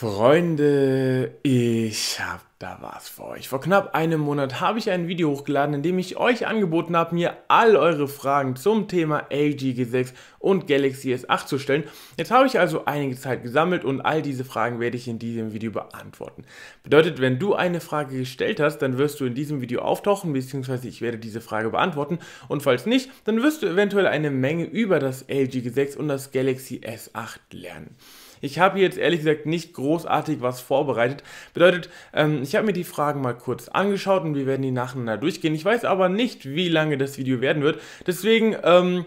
Freunde, ich habe da was für euch. Vor knapp einem Monat habe ich ein Video hochgeladen, in dem ich euch angeboten habe, mir all eure Fragen zum Thema LG G6 und Galaxy S8 zu stellen. Jetzt habe ich also einige Zeit gesammelt und all diese Fragen werde ich in diesem Video beantworten. Bedeutet, wenn du eine Frage gestellt hast, dann wirst du in diesem Video auftauchen, beziehungsweise ich werde diese Frage beantworten. Und falls nicht, dann wirst du eventuell eine Menge über das LG G6 und das Galaxy S8 lernen. Ich habe hier jetzt ehrlich gesagt nicht großartig was vorbereitet. Bedeutet, ähm, ich habe mir die Fragen mal kurz angeschaut und wir werden die nacheinander durchgehen. Ich weiß aber nicht, wie lange das Video werden wird. Deswegen, ähm,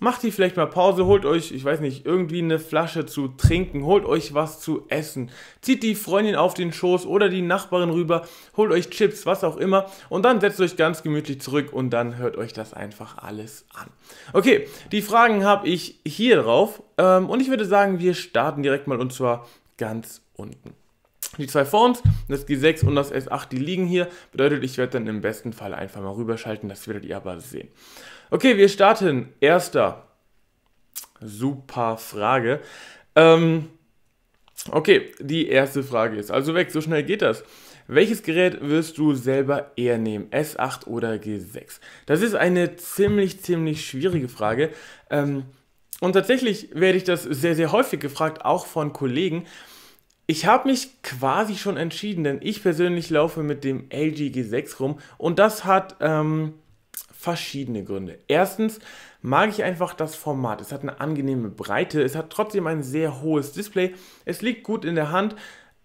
macht ihr vielleicht mal Pause, holt euch, ich weiß nicht, irgendwie eine Flasche zu trinken, holt euch was zu essen, zieht die Freundin auf den Schoß oder die Nachbarin rüber, holt euch Chips, was auch immer und dann setzt euch ganz gemütlich zurück und dann hört euch das einfach alles an. Okay, die Fragen habe ich hier drauf ähm, und ich würde sagen, wir starten direkt mal und zwar ganz unten. Die zwei vor uns, das G6 und das S8, die liegen hier. Bedeutet, ich werde dann im besten Fall einfach mal rüberschalten, das werdet ihr aber sehen. Okay, wir starten. Erster. Super Frage. Ähm, okay, die erste Frage ist also weg, so schnell geht das. Welches Gerät wirst du selber eher nehmen? S8 oder G6? Das ist eine ziemlich, ziemlich schwierige Frage. Ähm, und tatsächlich werde ich das sehr, sehr häufig gefragt, auch von Kollegen. Ich habe mich quasi schon entschieden, denn ich persönlich laufe mit dem LG G6 rum und das hat... Ähm, verschiedene Gründe. Erstens mag ich einfach das Format. Es hat eine angenehme Breite, es hat trotzdem ein sehr hohes Display, es liegt gut in der Hand.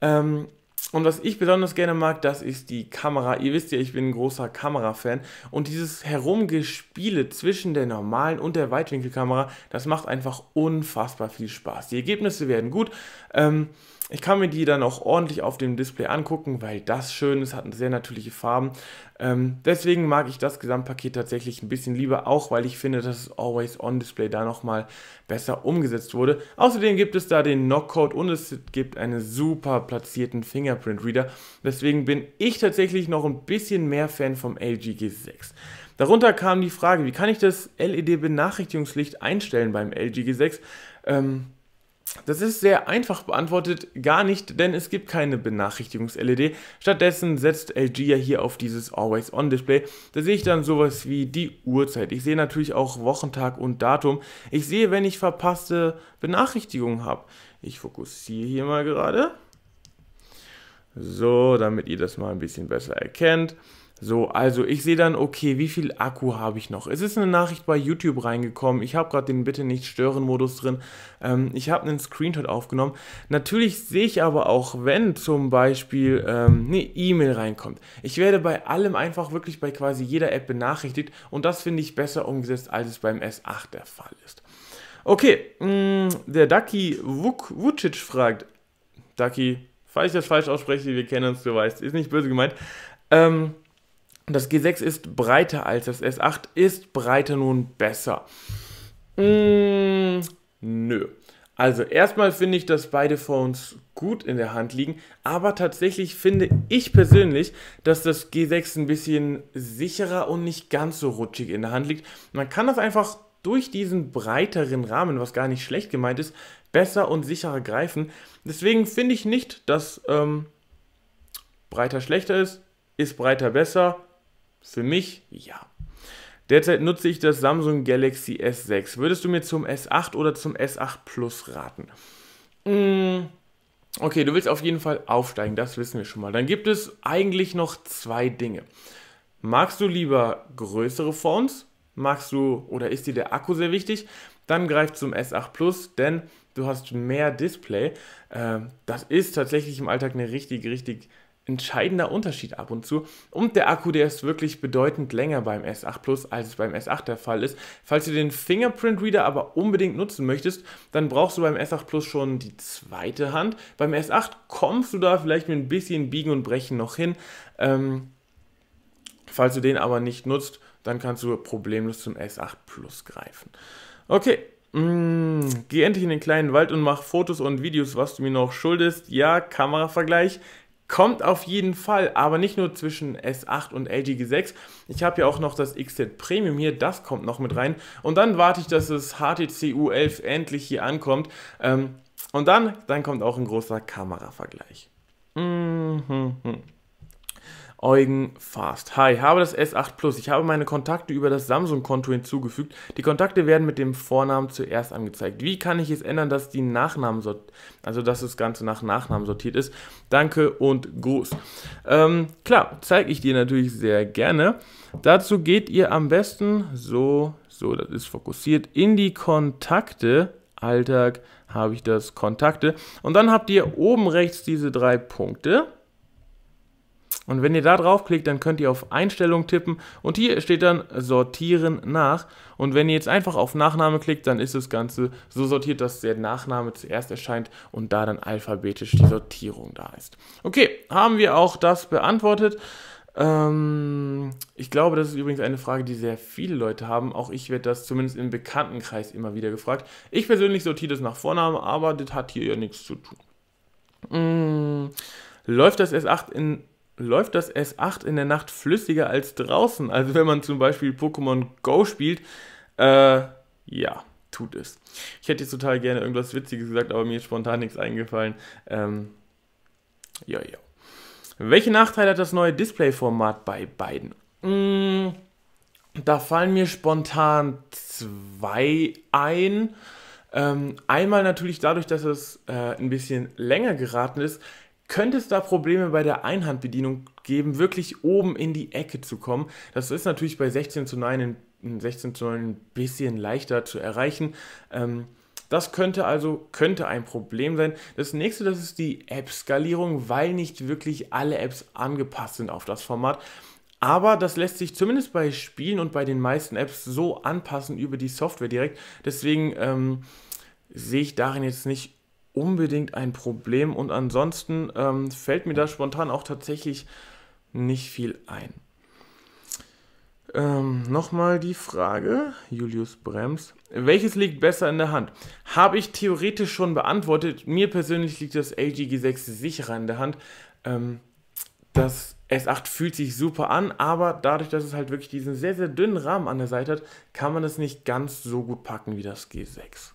Ähm, und was ich besonders gerne mag, das ist die Kamera. Ihr wisst ja, ich bin ein großer Kamerafan. Und dieses Herumgespiele zwischen der normalen und der Weitwinkelkamera, das macht einfach unfassbar viel Spaß. Die Ergebnisse werden gut. Ähm, ich kann mir die dann auch ordentlich auf dem Display angucken, weil das schön ist, hat sehr natürliche Farben. Ähm, deswegen mag ich das Gesamtpaket tatsächlich ein bisschen lieber, auch weil ich finde, dass es Always-On-Display da nochmal besser umgesetzt wurde. Außerdem gibt es da den Knockcode und es gibt einen super platzierten Fingerprint-Reader. Deswegen bin ich tatsächlich noch ein bisschen mehr Fan vom LG G6. Darunter kam die Frage, wie kann ich das LED-Benachrichtigungslicht einstellen beim LG G6? Ähm, das ist sehr einfach beantwortet, gar nicht, denn es gibt keine Benachrichtigungs-LED. Stattdessen setzt LG ja hier auf dieses Always-On-Display. Da sehe ich dann sowas wie die Uhrzeit. Ich sehe natürlich auch Wochentag und Datum. Ich sehe, wenn ich verpasste Benachrichtigungen habe. Ich fokussiere hier mal gerade. So, damit ihr das mal ein bisschen besser erkennt. So, also ich sehe dann, okay, wie viel Akku habe ich noch? Es ist eine Nachricht bei YouTube reingekommen. Ich habe gerade den Bitte nicht stören Modus drin. Ähm, ich habe einen Screenshot aufgenommen. Natürlich sehe ich aber auch, wenn zum Beispiel ähm, eine E-Mail reinkommt. Ich werde bei allem einfach wirklich bei quasi jeder App benachrichtigt und das finde ich besser umgesetzt, als es beim S8 der Fall ist. Okay, mh, mm, der Ducky Vucic fragt, Ducky, falls ich das falsch ausspreche, wir kennen uns, du weißt, ist nicht böse gemeint. Ähm, das G6 ist breiter als das S8. Ist breiter nun besser? Mmh, nö. Also erstmal finde ich, dass beide Phones gut in der Hand liegen, aber tatsächlich finde ich persönlich, dass das G6 ein bisschen sicherer und nicht ganz so rutschig in der Hand liegt. Man kann das einfach durch diesen breiteren Rahmen, was gar nicht schlecht gemeint ist, besser und sicherer greifen. Deswegen finde ich nicht, dass ähm, breiter schlechter ist, ist breiter besser, für mich ja. Derzeit nutze ich das Samsung Galaxy S6. Würdest du mir zum S8 oder zum S8 Plus raten? Mm, okay, du willst auf jeden Fall aufsteigen, das wissen wir schon mal. Dann gibt es eigentlich noch zwei Dinge. Magst du lieber größere Phones? Magst du oder ist dir der Akku sehr wichtig? Dann greif zum S8 Plus, denn du hast mehr Display. Äh, das ist tatsächlich im Alltag eine richtig, richtig entscheidender Unterschied ab und zu. Und der Akku, der ist wirklich bedeutend länger beim S8 Plus, als es beim S8 der Fall ist. Falls du den Fingerprint Reader aber unbedingt nutzen möchtest, dann brauchst du beim S8 Plus schon die zweite Hand. Beim S8 kommst du da vielleicht mit ein bisschen Biegen und Brechen noch hin. Ähm, falls du den aber nicht nutzt, dann kannst du problemlos zum S8 Plus greifen. Okay, mm, geh endlich in den kleinen Wald und mach Fotos und Videos, was du mir noch schuldest. Ja, Kameravergleich. Kommt auf jeden Fall, aber nicht nur zwischen S8 und LG G6. Ich habe ja auch noch das XZ Premium hier, das kommt noch mit rein. Und dann warte ich, dass das HTC U11 endlich hier ankommt. Ähm, und dann, dann kommt auch ein großer Kameravergleich. Mhm. Mm Eugen Fast. Hi, ich habe das S8 Plus. Ich habe meine Kontakte über das Samsung-Konto hinzugefügt. Die Kontakte werden mit dem Vornamen zuerst angezeigt. Wie kann ich es ändern, dass die Nachnamen also dass das Ganze nach Nachnamen sortiert ist? Danke und Gruß. Ähm, klar, zeige ich dir natürlich sehr gerne. Dazu geht ihr am besten so, so, das ist fokussiert, in die Kontakte. Alltag habe ich das Kontakte. Und dann habt ihr oben rechts diese drei Punkte und wenn ihr da draufklickt, dann könnt ihr auf Einstellungen tippen und hier steht dann Sortieren nach. Und wenn ihr jetzt einfach auf Nachname klickt, dann ist das Ganze so sortiert, dass der Nachname zuerst erscheint und da dann alphabetisch die Sortierung da ist. Okay, haben wir auch das beantwortet ähm, ich glaube, das ist übrigens eine Frage, die sehr viele Leute haben. Auch ich werde das zumindest im Bekanntenkreis immer wieder gefragt. Ich persönlich sortiere das nach Vornamen, aber das hat hier ja nichts zu tun. Mm, läuft das S8 in läuft das S8 in der Nacht flüssiger als draußen. Also wenn man zum Beispiel Pokémon Go spielt, äh, ja, tut es. Ich hätte jetzt total gerne irgendwas Witziges gesagt, aber mir ist spontan nichts eingefallen. Ähm, ja, ja. Welche Nachteile hat das neue Displayformat bei beiden? Mmh, da fallen mir spontan zwei ein. Ähm, einmal natürlich dadurch, dass es äh, ein bisschen länger geraten ist, könnte es da Probleme bei der Einhandbedienung geben, wirklich oben in die Ecke zu kommen. Das ist natürlich bei 16 zu 9 ein, 16 zu 9 ein bisschen leichter zu erreichen. Ähm, das könnte also könnte ein Problem sein. Das nächste, das ist die App-Skalierung, weil nicht wirklich alle Apps angepasst sind auf das Format. Aber das lässt sich zumindest bei Spielen und bei den meisten Apps so anpassen über die Software direkt. Deswegen ähm, sehe ich darin jetzt nicht unbedingt ein Problem und ansonsten ähm, fällt mir da spontan auch tatsächlich nicht viel ein. Ähm, Nochmal die Frage, Julius Brems. Welches liegt besser in der Hand? Habe ich theoretisch schon beantwortet. Mir persönlich liegt das LG G6 sicherer in der Hand. Ähm, das S8 fühlt sich super an, aber dadurch, dass es halt wirklich diesen sehr, sehr dünnen Rahmen an der Seite hat, kann man es nicht ganz so gut packen wie das G6.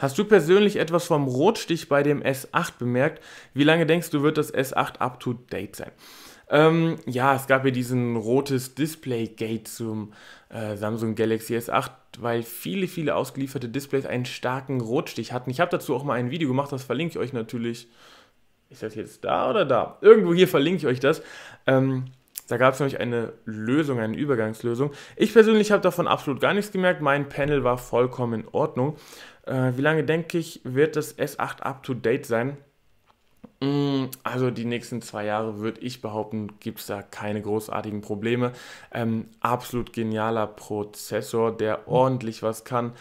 Hast du persönlich etwas vom Rotstich bei dem S8 bemerkt? Wie lange denkst du, wird das S8 up to date sein? Ähm, ja, es gab ja diesen rotes Display-Gate zum äh, Samsung Galaxy S8, weil viele, viele ausgelieferte Displays einen starken Rotstich hatten. Ich habe dazu auch mal ein Video gemacht, das verlinke ich euch natürlich. Ist das jetzt da oder da? Irgendwo hier verlinke ich euch das. Ähm, da gab es nämlich eine Lösung, eine Übergangslösung. Ich persönlich habe davon absolut gar nichts gemerkt. Mein Panel war vollkommen in Ordnung. Äh, wie lange denke ich, wird das S8 up to date sein? Mm, also die nächsten zwei Jahre würde ich behaupten, gibt es da keine großartigen Probleme. Ähm, absolut genialer Prozessor, der ordentlich was kann.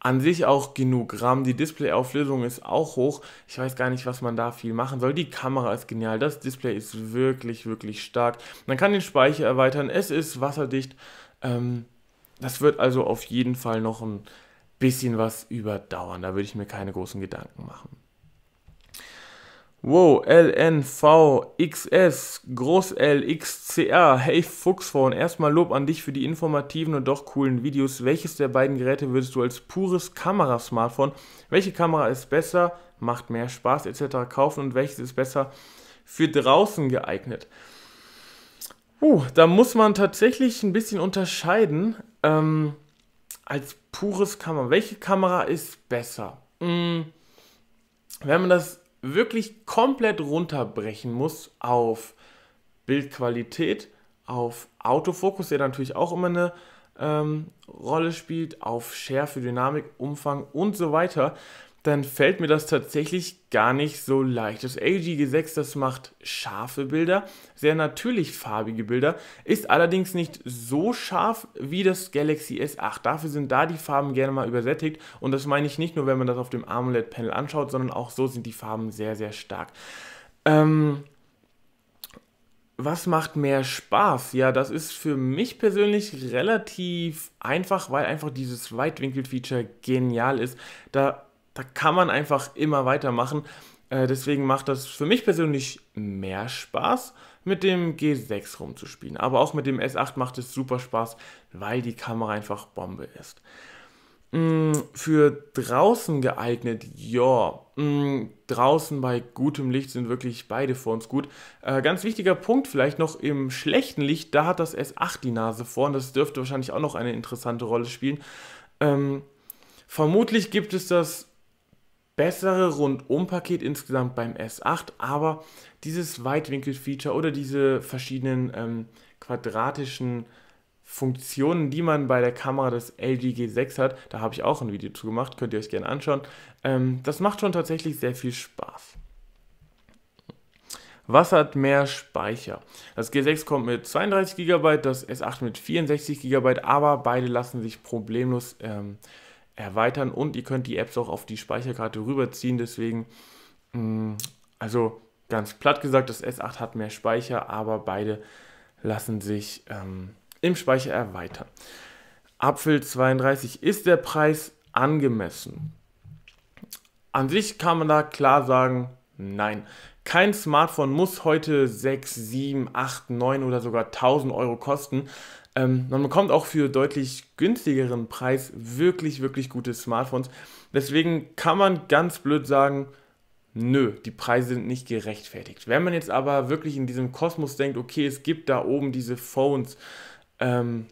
An sich auch genug RAM. Die Displayauflösung ist auch hoch. Ich weiß gar nicht, was man da viel machen soll. Die Kamera ist genial. Das Display ist wirklich, wirklich stark. Man kann den Speicher erweitern. Es ist wasserdicht. Ähm, das wird also auf jeden Fall noch ein bisschen was überdauern. Da würde ich mir keine großen Gedanken machen. Wow, LNVXS, Groß L, hey Fuchsphone, erstmal Lob an dich für die informativen und doch coolen Videos. Welches der beiden Geräte würdest du als pures Kamerasmartphone, welche Kamera ist besser, macht mehr Spaß etc. kaufen und welches ist besser für draußen geeignet? Uh, da muss man tatsächlich ein bisschen unterscheiden. Ähm, als pures Kamera. Welche Kamera ist besser? Hm, wenn man das wirklich komplett runterbrechen muss auf Bildqualität, auf Autofokus, der natürlich auch immer eine ähm, Rolle spielt, auf Schärfe, Dynamik, Umfang und so weiter, dann fällt mir das tatsächlich gar nicht so leicht. Das LG G6, das macht scharfe Bilder, sehr natürlich farbige Bilder, ist allerdings nicht so scharf wie das Galaxy S8. Dafür sind da die Farben gerne mal übersättigt und das meine ich nicht nur, wenn man das auf dem AMOLED-Panel anschaut, sondern auch so sind die Farben sehr, sehr stark. Ähm, was macht mehr Spaß? Ja, das ist für mich persönlich relativ einfach, weil einfach dieses Weitwinkel-Feature genial ist. Da da kann man einfach immer weitermachen. Äh, deswegen macht das für mich persönlich mehr Spaß, mit dem G6 rumzuspielen. Aber auch mit dem S8 macht es super Spaß, weil die Kamera einfach Bombe ist. Mm, für draußen geeignet, ja. Mm, draußen bei gutem Licht sind wirklich beide vor uns gut. Äh, ganz wichtiger Punkt vielleicht noch im schlechten Licht, da hat das S8 die Nase vorn. Das dürfte wahrscheinlich auch noch eine interessante Rolle spielen. Ähm, vermutlich gibt es das bessere Rundumpaket insgesamt beim S8, aber dieses Weitwinkel-Feature oder diese verschiedenen ähm, quadratischen Funktionen, die man bei der Kamera des LG G6 hat, da habe ich auch ein Video zu gemacht, könnt ihr euch gerne anschauen. Ähm, das macht schon tatsächlich sehr viel Spaß. Was hat mehr Speicher? Das G6 kommt mit 32 GB, das S8 mit 64 GB, aber beide lassen sich problemlos ähm, erweitern und ihr könnt die Apps auch auf die Speicherkarte rüberziehen. Deswegen, mm, also ganz platt gesagt, das S8 hat mehr Speicher, aber beide lassen sich ähm, im Speicher erweitern. Apfel 32 ist der Preis angemessen. An sich kann man da klar sagen, nein. Kein Smartphone muss heute 6, 7, 8, 9 oder sogar 1000 Euro kosten. Ähm, man bekommt auch für deutlich günstigeren Preis wirklich, wirklich gute Smartphones. Deswegen kann man ganz blöd sagen, nö, die Preise sind nicht gerechtfertigt. Wenn man jetzt aber wirklich in diesem Kosmos denkt, okay, es gibt da oben diese Phones, ähm,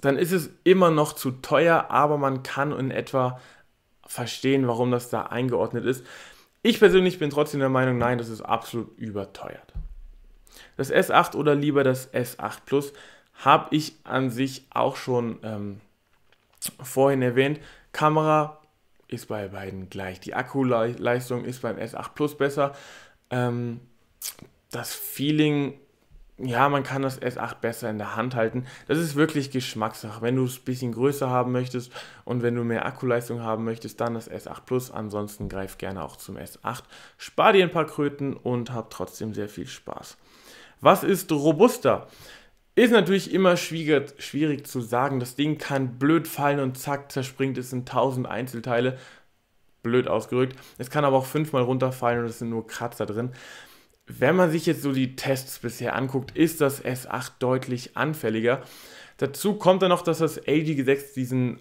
dann ist es immer noch zu teuer, aber man kann in etwa verstehen, warum das da eingeordnet ist. Ich persönlich bin trotzdem der Meinung, nein, das ist absolut überteuert. Das S8 oder lieber das S8 Plus habe ich an sich auch schon ähm, vorhin erwähnt. Kamera ist bei beiden gleich. Die Akkuleistung ist beim S8 Plus besser. Ähm, das Feeling, ja, man kann das S8 besser in der Hand halten. Das ist wirklich Geschmackssache. Wenn du es ein bisschen größer haben möchtest und wenn du mehr Akkuleistung haben möchtest, dann das S8 Plus. Ansonsten greif gerne auch zum S8. Spar dir ein paar Kröten und hab trotzdem sehr viel Spaß. Was ist robuster? Ist natürlich immer schwierig, schwierig zu sagen. Das Ding kann blöd fallen und zack, zerspringt es in tausend Einzelteile. Blöd ausgerückt. Es kann aber auch fünfmal runterfallen und es sind nur Kratzer drin. Wenn man sich jetzt so die Tests bisher anguckt, ist das S8 deutlich anfälliger. Dazu kommt dann noch, dass das LG6 diesen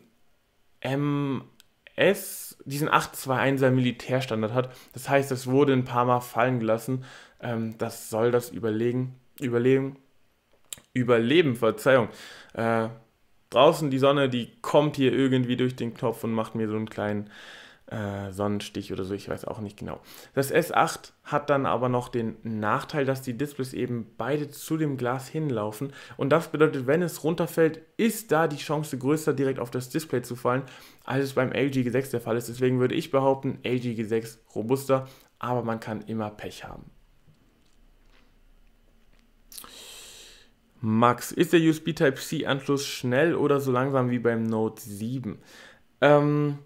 MS, diesen 821er Militärstandard hat. Das heißt, es wurde ein paar Mal fallen gelassen ähm, das soll das Überlegen, Überleben, Überleben, Verzeihung. Äh, draußen die Sonne, die kommt hier irgendwie durch den Knopf und macht mir so einen kleinen äh, Sonnenstich oder so, ich weiß auch nicht genau. Das S8 hat dann aber noch den Nachteil, dass die Displays eben beide zu dem Glas hinlaufen und das bedeutet, wenn es runterfällt, ist da die Chance größer, direkt auf das Display zu fallen, als es beim LG G6 der Fall ist. Deswegen würde ich behaupten, LG G6 robuster, aber man kann immer Pech haben. Max, ist der USB Type-C-Anschluss schnell oder so langsam wie beim Note 7? Ähm,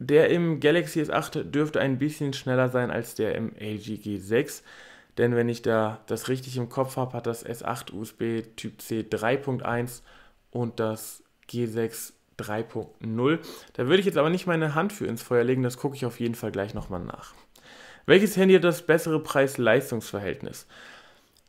der im Galaxy S8 dürfte ein bisschen schneller sein als der im LG G6. Denn wenn ich da das richtig im Kopf habe, hat das S8 USB Typ C 3.1 und das G6 3.0. Da würde ich jetzt aber nicht meine Hand für ins Feuer legen, das gucke ich auf jeden Fall gleich nochmal nach. Welches Handy hat das bessere preis leistungs verhältnis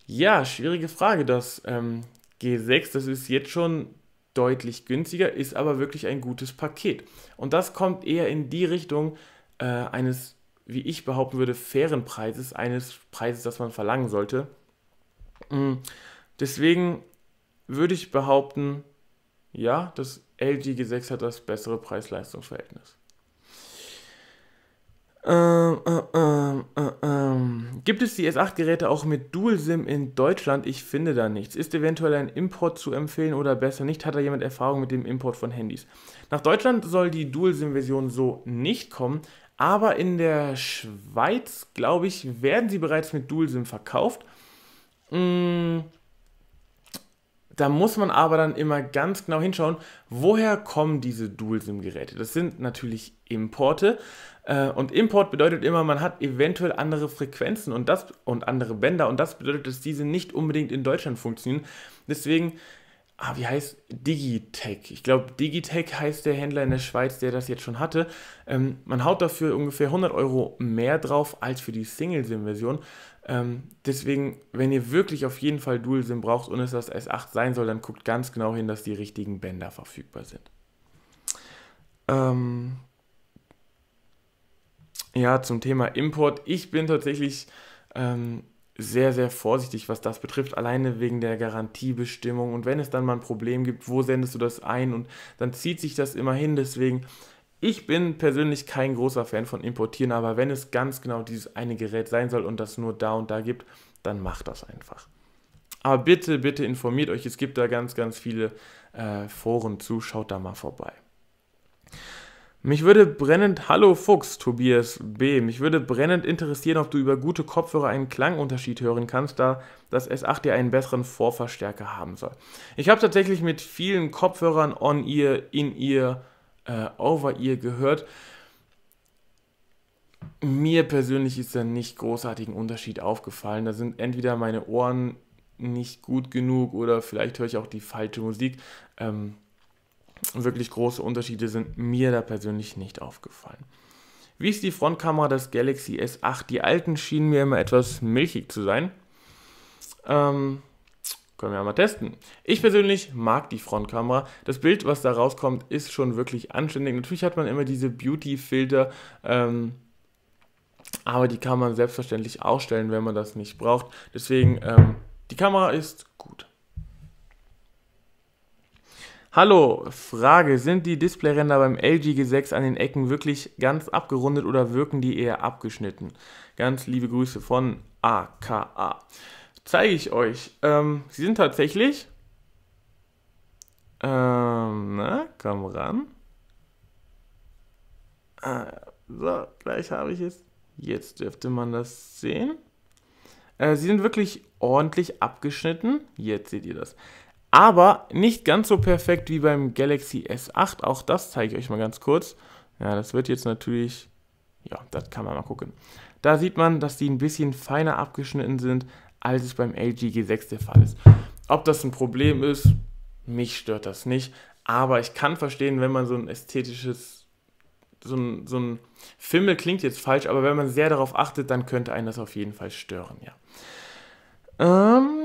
ja, schwierige Frage. Das ähm, G6, das ist jetzt schon deutlich günstiger, ist aber wirklich ein gutes Paket. Und das kommt eher in die Richtung äh, eines, wie ich behaupten würde, fairen Preises, eines Preises, das man verlangen sollte. Mm, deswegen würde ich behaupten, ja, das LG G6 hat das bessere Preis-Leistungs-Verhältnis. Ähm, äh, ähm, äh, ähm, Gibt es die S8-Geräte auch mit Dual-SIM in Deutschland? Ich finde da nichts. Ist eventuell ein Import zu empfehlen oder besser nicht? Hat da jemand Erfahrung mit dem Import von Handys? Nach Deutschland soll die Dual-SIM-Version so nicht kommen, aber in der Schweiz, glaube ich, werden sie bereits mit Dual-SIM verkauft. Mmh da muss man aber dann immer ganz genau hinschauen, woher kommen diese Dual-SIM-Geräte. Das sind natürlich Importe. Äh, und Import bedeutet immer, man hat eventuell andere Frequenzen und, das, und andere Bänder. Und das bedeutet, dass diese nicht unbedingt in Deutschland funktionieren. Deswegen, ah, wie heißt Digitech? Ich glaube, Digitech heißt der Händler in der Schweiz, der das jetzt schon hatte. Ähm, man haut dafür ungefähr 100 Euro mehr drauf als für die Single-SIM-Version. Ähm, deswegen, wenn ihr wirklich auf jeden Fall Dual SIM braucht und es das S8 sein soll, dann guckt ganz genau hin, dass die richtigen Bänder verfügbar sind. Ähm ja, zum Thema Import. Ich bin tatsächlich ähm, sehr, sehr vorsichtig, was das betrifft, alleine wegen der Garantiebestimmung. Und wenn es dann mal ein Problem gibt, wo sendest du das ein? Und dann zieht sich das immer hin. Deswegen ich bin persönlich kein großer Fan von Importieren, aber wenn es ganz genau dieses eine Gerät sein soll und das nur da und da gibt, dann macht das einfach. Aber bitte, bitte informiert euch, es gibt da ganz, ganz viele äh, Foren zu, schaut da mal vorbei. Mich würde brennend, hallo Fuchs, Tobias B., mich würde brennend interessieren, ob du über gute Kopfhörer einen Klangunterschied hören kannst, da das S8 dir einen besseren Vorverstärker haben soll. Ich habe tatsächlich mit vielen Kopfhörern on-ear, in ihr, äh, Over-Ear gehört. Mir persönlich ist da nicht großartigen Unterschied aufgefallen. Da sind entweder meine Ohren nicht gut genug oder vielleicht höre ich auch die falsche Musik. Ähm, wirklich große Unterschiede sind mir da persönlich nicht aufgefallen. Wie ist die Frontkamera des Galaxy S8? Die alten schienen mir immer etwas milchig zu sein. Ähm, können wir mal testen. Ich persönlich mag die Frontkamera. Das Bild, was da rauskommt, ist schon wirklich anständig. Natürlich hat man immer diese Beauty-Filter, ähm, aber die kann man selbstverständlich ausstellen, wenn man das nicht braucht. Deswegen, ähm, die Kamera ist gut. Hallo, Frage, sind die Displayränder beim LG G6 an den Ecken wirklich ganz abgerundet oder wirken die eher abgeschnitten? Ganz liebe Grüße von AKA zeige ich euch. Ähm, sie sind tatsächlich. Ähm, na, komm ran. Ah, so, gleich habe ich es. Jetzt dürfte man das sehen. Äh, sie sind wirklich ordentlich abgeschnitten. Jetzt seht ihr das. Aber nicht ganz so perfekt wie beim Galaxy S8. Auch das zeige ich euch mal ganz kurz. Ja, das wird jetzt natürlich... Ja, das kann man mal gucken. Da sieht man, dass die ein bisschen feiner abgeschnitten sind als es beim LG G6 der Fall ist. Ob das ein Problem ist, mich stört das nicht, aber ich kann verstehen, wenn man so ein ästhetisches, so ein, so ein Fimmel klingt jetzt falsch, aber wenn man sehr darauf achtet, dann könnte einen das auf jeden Fall stören, ja. Ähm,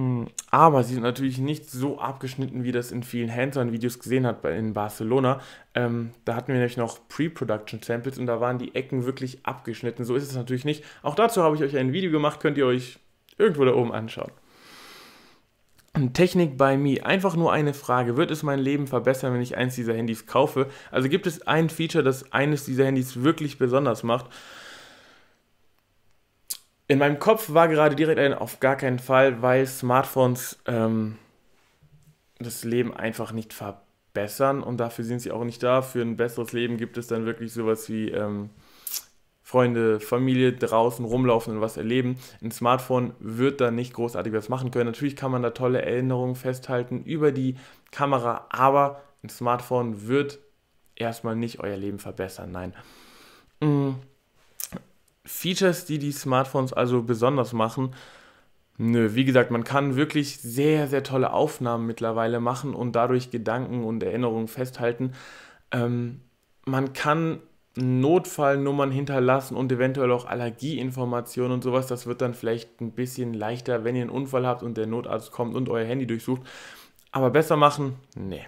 Aber sie sind natürlich nicht so abgeschnitten, wie das in vielen Hands-on-Videos gesehen hat in Barcelona. Ähm, da hatten wir nämlich noch Pre-Production-Samples und da waren die Ecken wirklich abgeschnitten. So ist es natürlich nicht. Auch dazu habe ich euch ein Video gemacht, könnt ihr euch irgendwo da oben anschauen. Technik bei Me. Einfach nur eine Frage. Wird es mein Leben verbessern, wenn ich eins dieser Handys kaufe? Also gibt es ein Feature, das eines dieser Handys wirklich besonders macht? in meinem Kopf war gerade direkt ein auf gar keinen Fall, weil Smartphones ähm, das Leben einfach nicht verbessern und dafür sind sie auch nicht da. Für ein besseres Leben gibt es dann wirklich sowas wie ähm, Freunde, Familie draußen rumlaufen und was erleben. Ein Smartphone wird da nicht großartig was machen können. Natürlich kann man da tolle Erinnerungen festhalten über die Kamera, aber ein Smartphone wird erstmal nicht euer Leben verbessern. Nein. Mhm Features, die die Smartphones also besonders machen? Nö, wie gesagt, man kann wirklich sehr, sehr tolle Aufnahmen mittlerweile machen und dadurch Gedanken und Erinnerungen festhalten. Ähm, man kann Notfallnummern hinterlassen und eventuell auch Allergieinformationen und sowas. Das wird dann vielleicht ein bisschen leichter, wenn ihr einen Unfall habt und der Notarzt kommt und euer Handy durchsucht. Aber besser machen? Nee.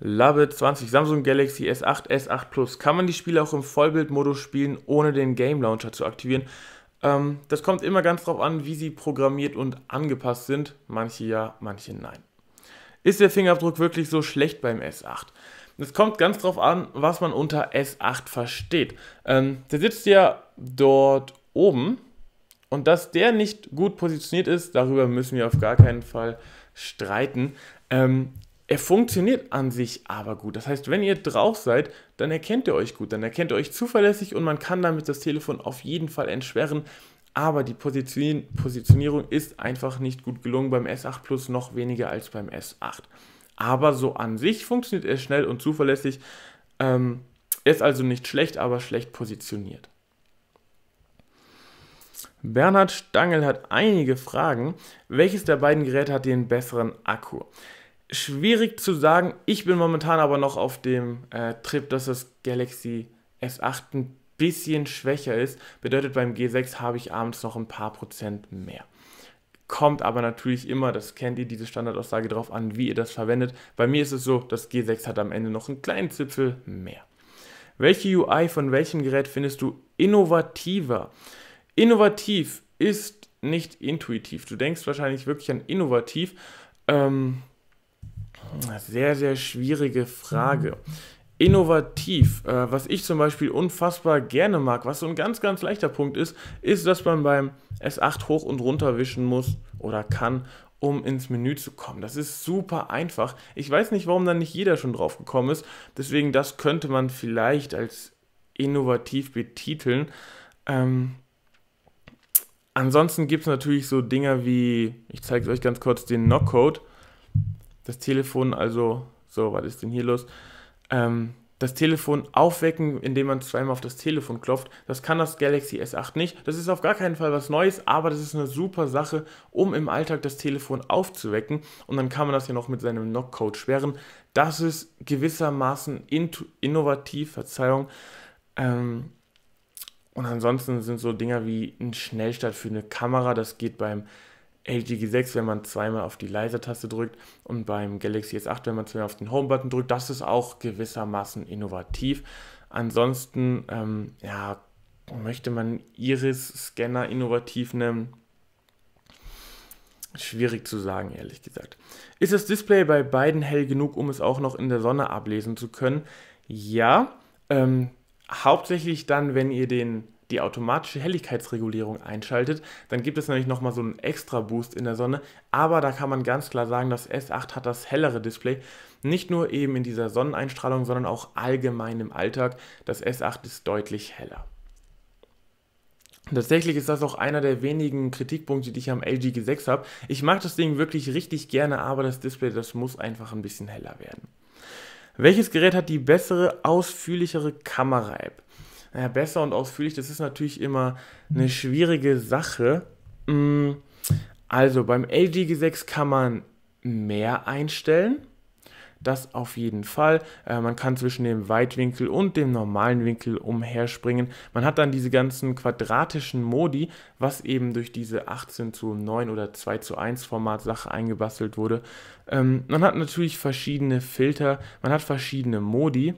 Lubit 20 Samsung Galaxy S8, S8 Plus. Kann man die Spiele auch im Vollbildmodus spielen, ohne den Game Launcher zu aktivieren? Ähm, das kommt immer ganz drauf an, wie sie programmiert und angepasst sind. Manche ja, manche nein. Ist der Fingerabdruck wirklich so schlecht beim S8? Es kommt ganz drauf an, was man unter S8 versteht. Ähm, der sitzt ja dort oben und dass der nicht gut positioniert ist, darüber müssen wir auf gar keinen Fall streiten. Ähm, er funktioniert an sich aber gut. Das heißt, wenn ihr drauf seid, dann erkennt ihr euch gut, dann erkennt ihr euch zuverlässig und man kann damit das Telefon auf jeden Fall entschweren. Aber die Positionierung ist einfach nicht gut gelungen beim S8 Plus, noch weniger als beim S8. Aber so an sich funktioniert er schnell und zuverlässig. Ähm, ist also nicht schlecht, aber schlecht positioniert. Bernhard Stangel hat einige Fragen. Welches der beiden Geräte hat den besseren Akku? schwierig zu sagen. Ich bin momentan aber noch auf dem äh, Trip, dass das Galaxy S8 ein bisschen schwächer ist. Bedeutet, beim G6 habe ich abends noch ein paar Prozent mehr. Kommt aber natürlich immer, das kennt ihr, diese Standardaussage drauf an, wie ihr das verwendet. Bei mir ist es so, das G6 hat am Ende noch einen kleinen Zipfel mehr. Welche UI von welchem Gerät findest du innovativer? Innovativ ist nicht intuitiv. Du denkst wahrscheinlich wirklich an innovativ. Ähm, sehr, sehr schwierige Frage. Innovativ. Äh, was ich zum Beispiel unfassbar gerne mag, was so ein ganz, ganz leichter Punkt ist, ist, dass man beim S8 hoch und runter wischen muss oder kann, um ins Menü zu kommen. Das ist super einfach. Ich weiß nicht, warum dann nicht jeder schon drauf gekommen ist. Deswegen, das könnte man vielleicht als innovativ betiteln. Ähm, ansonsten gibt es natürlich so Dinger wie, ich zeige es euch ganz kurz den Knockcode. code das Telefon also, so, was ist denn hier los? Ähm, das Telefon aufwecken, indem man zweimal auf das Telefon klopft. Das kann das Galaxy S8 nicht. Das ist auf gar keinen Fall was Neues, aber das ist eine super Sache, um im Alltag das Telefon aufzuwecken. Und dann kann man das ja noch mit seinem Knockcode sperren. Das ist gewissermaßen innovativ, Verzeihung. Ähm, und ansonsten sind so Dinger wie ein Schnellstart für eine Kamera, das geht beim LG G6, wenn man zweimal auf die leiser taste drückt und beim Galaxy S8, wenn man zweimal auf den Home-Button drückt, das ist auch gewissermaßen innovativ. Ansonsten, ähm, ja, möchte man Iris-Scanner innovativ nennen? Schwierig zu sagen, ehrlich gesagt. Ist das Display bei beiden hell genug, um es auch noch in der Sonne ablesen zu können? Ja, ähm, hauptsächlich dann, wenn ihr den die automatische Helligkeitsregulierung einschaltet, dann gibt es nämlich nochmal so einen extra Boost in der Sonne. Aber da kann man ganz klar sagen, das S8 hat das hellere Display. Nicht nur eben in dieser Sonneneinstrahlung, sondern auch allgemein im Alltag. Das S8 ist deutlich heller. Tatsächlich ist das auch einer der wenigen Kritikpunkte, die ich am LG G6 habe. Ich mag das Ding wirklich richtig gerne, aber das Display, das muss einfach ein bisschen heller werden. Welches Gerät hat die bessere, ausführlichere Kamera-App? naja, besser und ausführlich, das ist natürlich immer eine schwierige Sache. Mm, also beim LG G6 kann man mehr einstellen. Das auf jeden Fall. Äh, man kann zwischen dem Weitwinkel und dem normalen Winkel umherspringen. Man hat dann diese ganzen quadratischen Modi, was eben durch diese 18 zu 9 oder 2 zu 1 Format Sache eingebastelt wurde. Ähm, man hat natürlich verschiedene Filter, man hat verschiedene Modi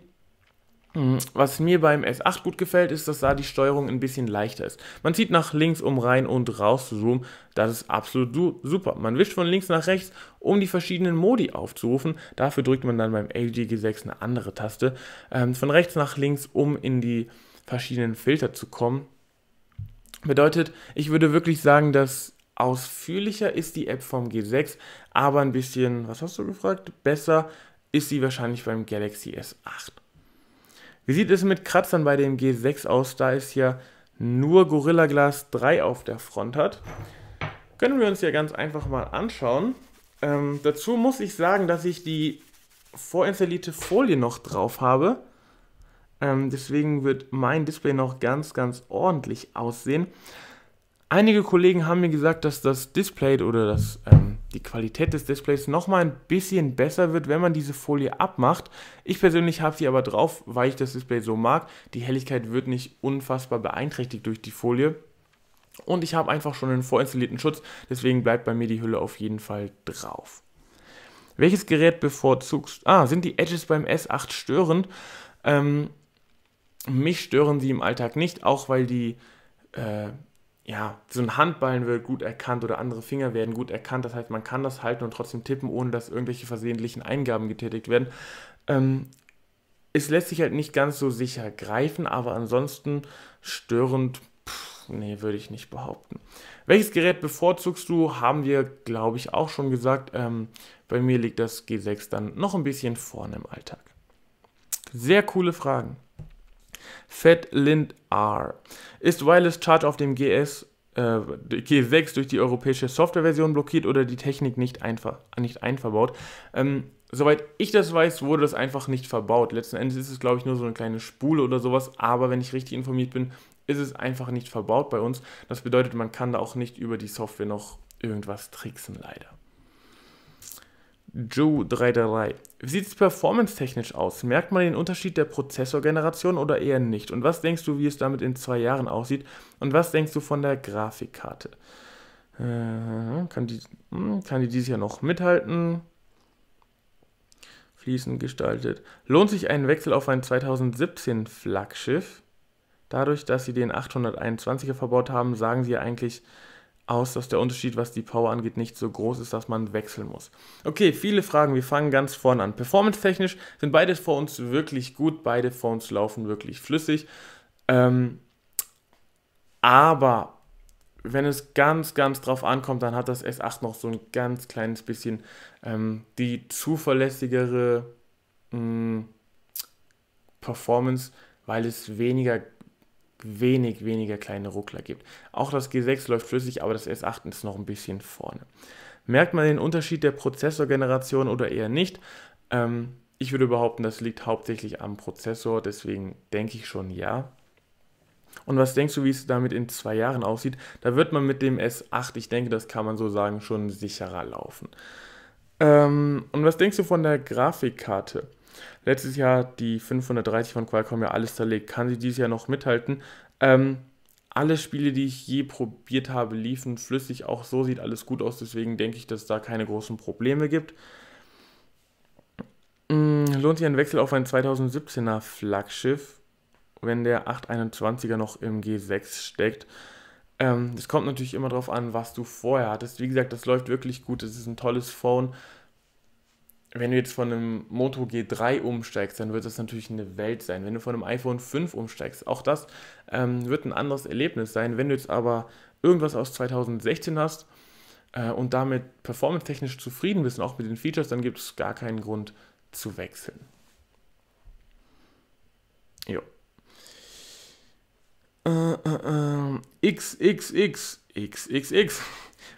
was mir beim S8 gut gefällt, ist, dass da die Steuerung ein bisschen leichter ist. Man zieht nach links, um rein und raus zu zoomen. Das ist absolut super. Man wischt von links nach rechts, um die verschiedenen Modi aufzurufen. Dafür drückt man dann beim LG G6 eine andere Taste. Ähm, von rechts nach links, um in die verschiedenen Filter zu kommen. Bedeutet, ich würde wirklich sagen, dass ausführlicher ist die App vom G6, aber ein bisschen, was hast du gefragt, besser ist sie wahrscheinlich beim Galaxy S8. Wie sieht es mit Kratzern bei dem G6 aus, da es hier nur Gorilla Glass 3 auf der Front hat? Können wir uns ja ganz einfach mal anschauen. Ähm, dazu muss ich sagen, dass ich die vorinstallierte Folie noch drauf habe. Ähm, deswegen wird mein Display noch ganz, ganz ordentlich aussehen. Einige Kollegen haben mir gesagt, dass das Display oder das, ähm, die Qualität des Displays nochmal ein bisschen besser wird, wenn man diese Folie abmacht. Ich persönlich habe sie aber drauf, weil ich das Display so mag. Die Helligkeit wird nicht unfassbar beeinträchtigt durch die Folie. Und ich habe einfach schon einen vorinstallierten Schutz, deswegen bleibt bei mir die Hülle auf jeden Fall drauf. Welches Gerät bevorzugst? Ah, sind die Edges beim S8 störend? Ähm, mich stören sie im Alltag nicht, auch weil die äh, ja, so ein Handballen wird gut erkannt oder andere Finger werden gut erkannt. Das heißt, man kann das halten und trotzdem tippen, ohne dass irgendwelche versehentlichen Eingaben getätigt werden. Ähm, es lässt sich halt nicht ganz so sicher greifen, aber ansonsten störend, pff, nee, würde ich nicht behaupten. Welches Gerät bevorzugst du? Haben wir, glaube ich, auch schon gesagt. Ähm, bei mir liegt das G6 dann noch ein bisschen vorne im Alltag. Sehr coole Fragen. FedLint R. Ist Wireless Charge auf dem GS, äh, G6 durch die europäische Softwareversion blockiert oder die Technik nicht, einfach, nicht einverbaut? Ähm, soweit ich das weiß, wurde das einfach nicht verbaut. Letzten Endes ist es, glaube ich, nur so eine kleine Spule oder sowas, aber wenn ich richtig informiert bin, ist es einfach nicht verbaut bei uns. Das bedeutet, man kann da auch nicht über die Software noch irgendwas tricksen, leider. Joe333. Wie sieht es performance-technisch aus? Merkt man den Unterschied der Prozessorgeneration oder eher nicht? Und was denkst du, wie es damit in zwei Jahren aussieht? Und was denkst du von der Grafikkarte? Äh, kann, die, hm, kann die dieses Jahr noch mithalten? Fließend gestaltet. Lohnt sich ein Wechsel auf ein 2017 Flaggschiff? Dadurch, dass sie den 821er verbaut haben, sagen sie ja eigentlich, aus, dass der Unterschied, was die Power angeht, nicht so groß ist, dass man wechseln muss. Okay, viele Fragen. Wir fangen ganz vorne an. Performance-technisch sind beide Phones wirklich gut, beide Phones laufen wirklich flüssig. Ähm, aber wenn es ganz, ganz drauf ankommt, dann hat das S8 noch so ein ganz kleines bisschen ähm, die zuverlässigere mh, mm, Performance, weil es weniger wenig weniger kleine Ruckler gibt. Auch das G6 läuft flüssig, aber das S8 ist noch ein bisschen vorne. Merkt man den Unterschied der Prozessorgeneration oder eher nicht? Ähm, ich würde behaupten, das liegt hauptsächlich am Prozessor, deswegen denke ich schon ja. Und was denkst du, wie es damit in zwei Jahren aussieht? Da wird man mit dem S8, ich denke, das kann man so sagen, schon sicherer laufen. Ähm, und was denkst du von der Grafikkarte? letztes Jahr die 530 von Qualcomm ja alles zerlegt. Kann sie dieses Jahr noch mithalten? Ähm, alle Spiele, die ich je probiert habe, liefen flüssig. Auch so sieht alles gut aus. Deswegen denke ich, dass es da keine großen Probleme gibt. Hm, lohnt sich ein Wechsel auf ein 2017er Flaggschiff, wenn der 821er noch im G6 steckt? Es ähm, kommt natürlich immer darauf an, was du vorher hattest. Wie gesagt, das läuft wirklich gut. Es ist ein tolles Phone wenn du jetzt von einem Moto G3 umsteigst, dann wird das natürlich eine Welt sein. Wenn du von einem iPhone 5 umsteigst, auch das ähm, wird ein anderes Erlebnis sein. Wenn du jetzt aber irgendwas aus 2016 hast äh, und damit performance-technisch zufrieden bist und auch mit den Features, dann gibt es gar keinen Grund zu wechseln. Jo. Äh, äh, äh, XXX, XXX.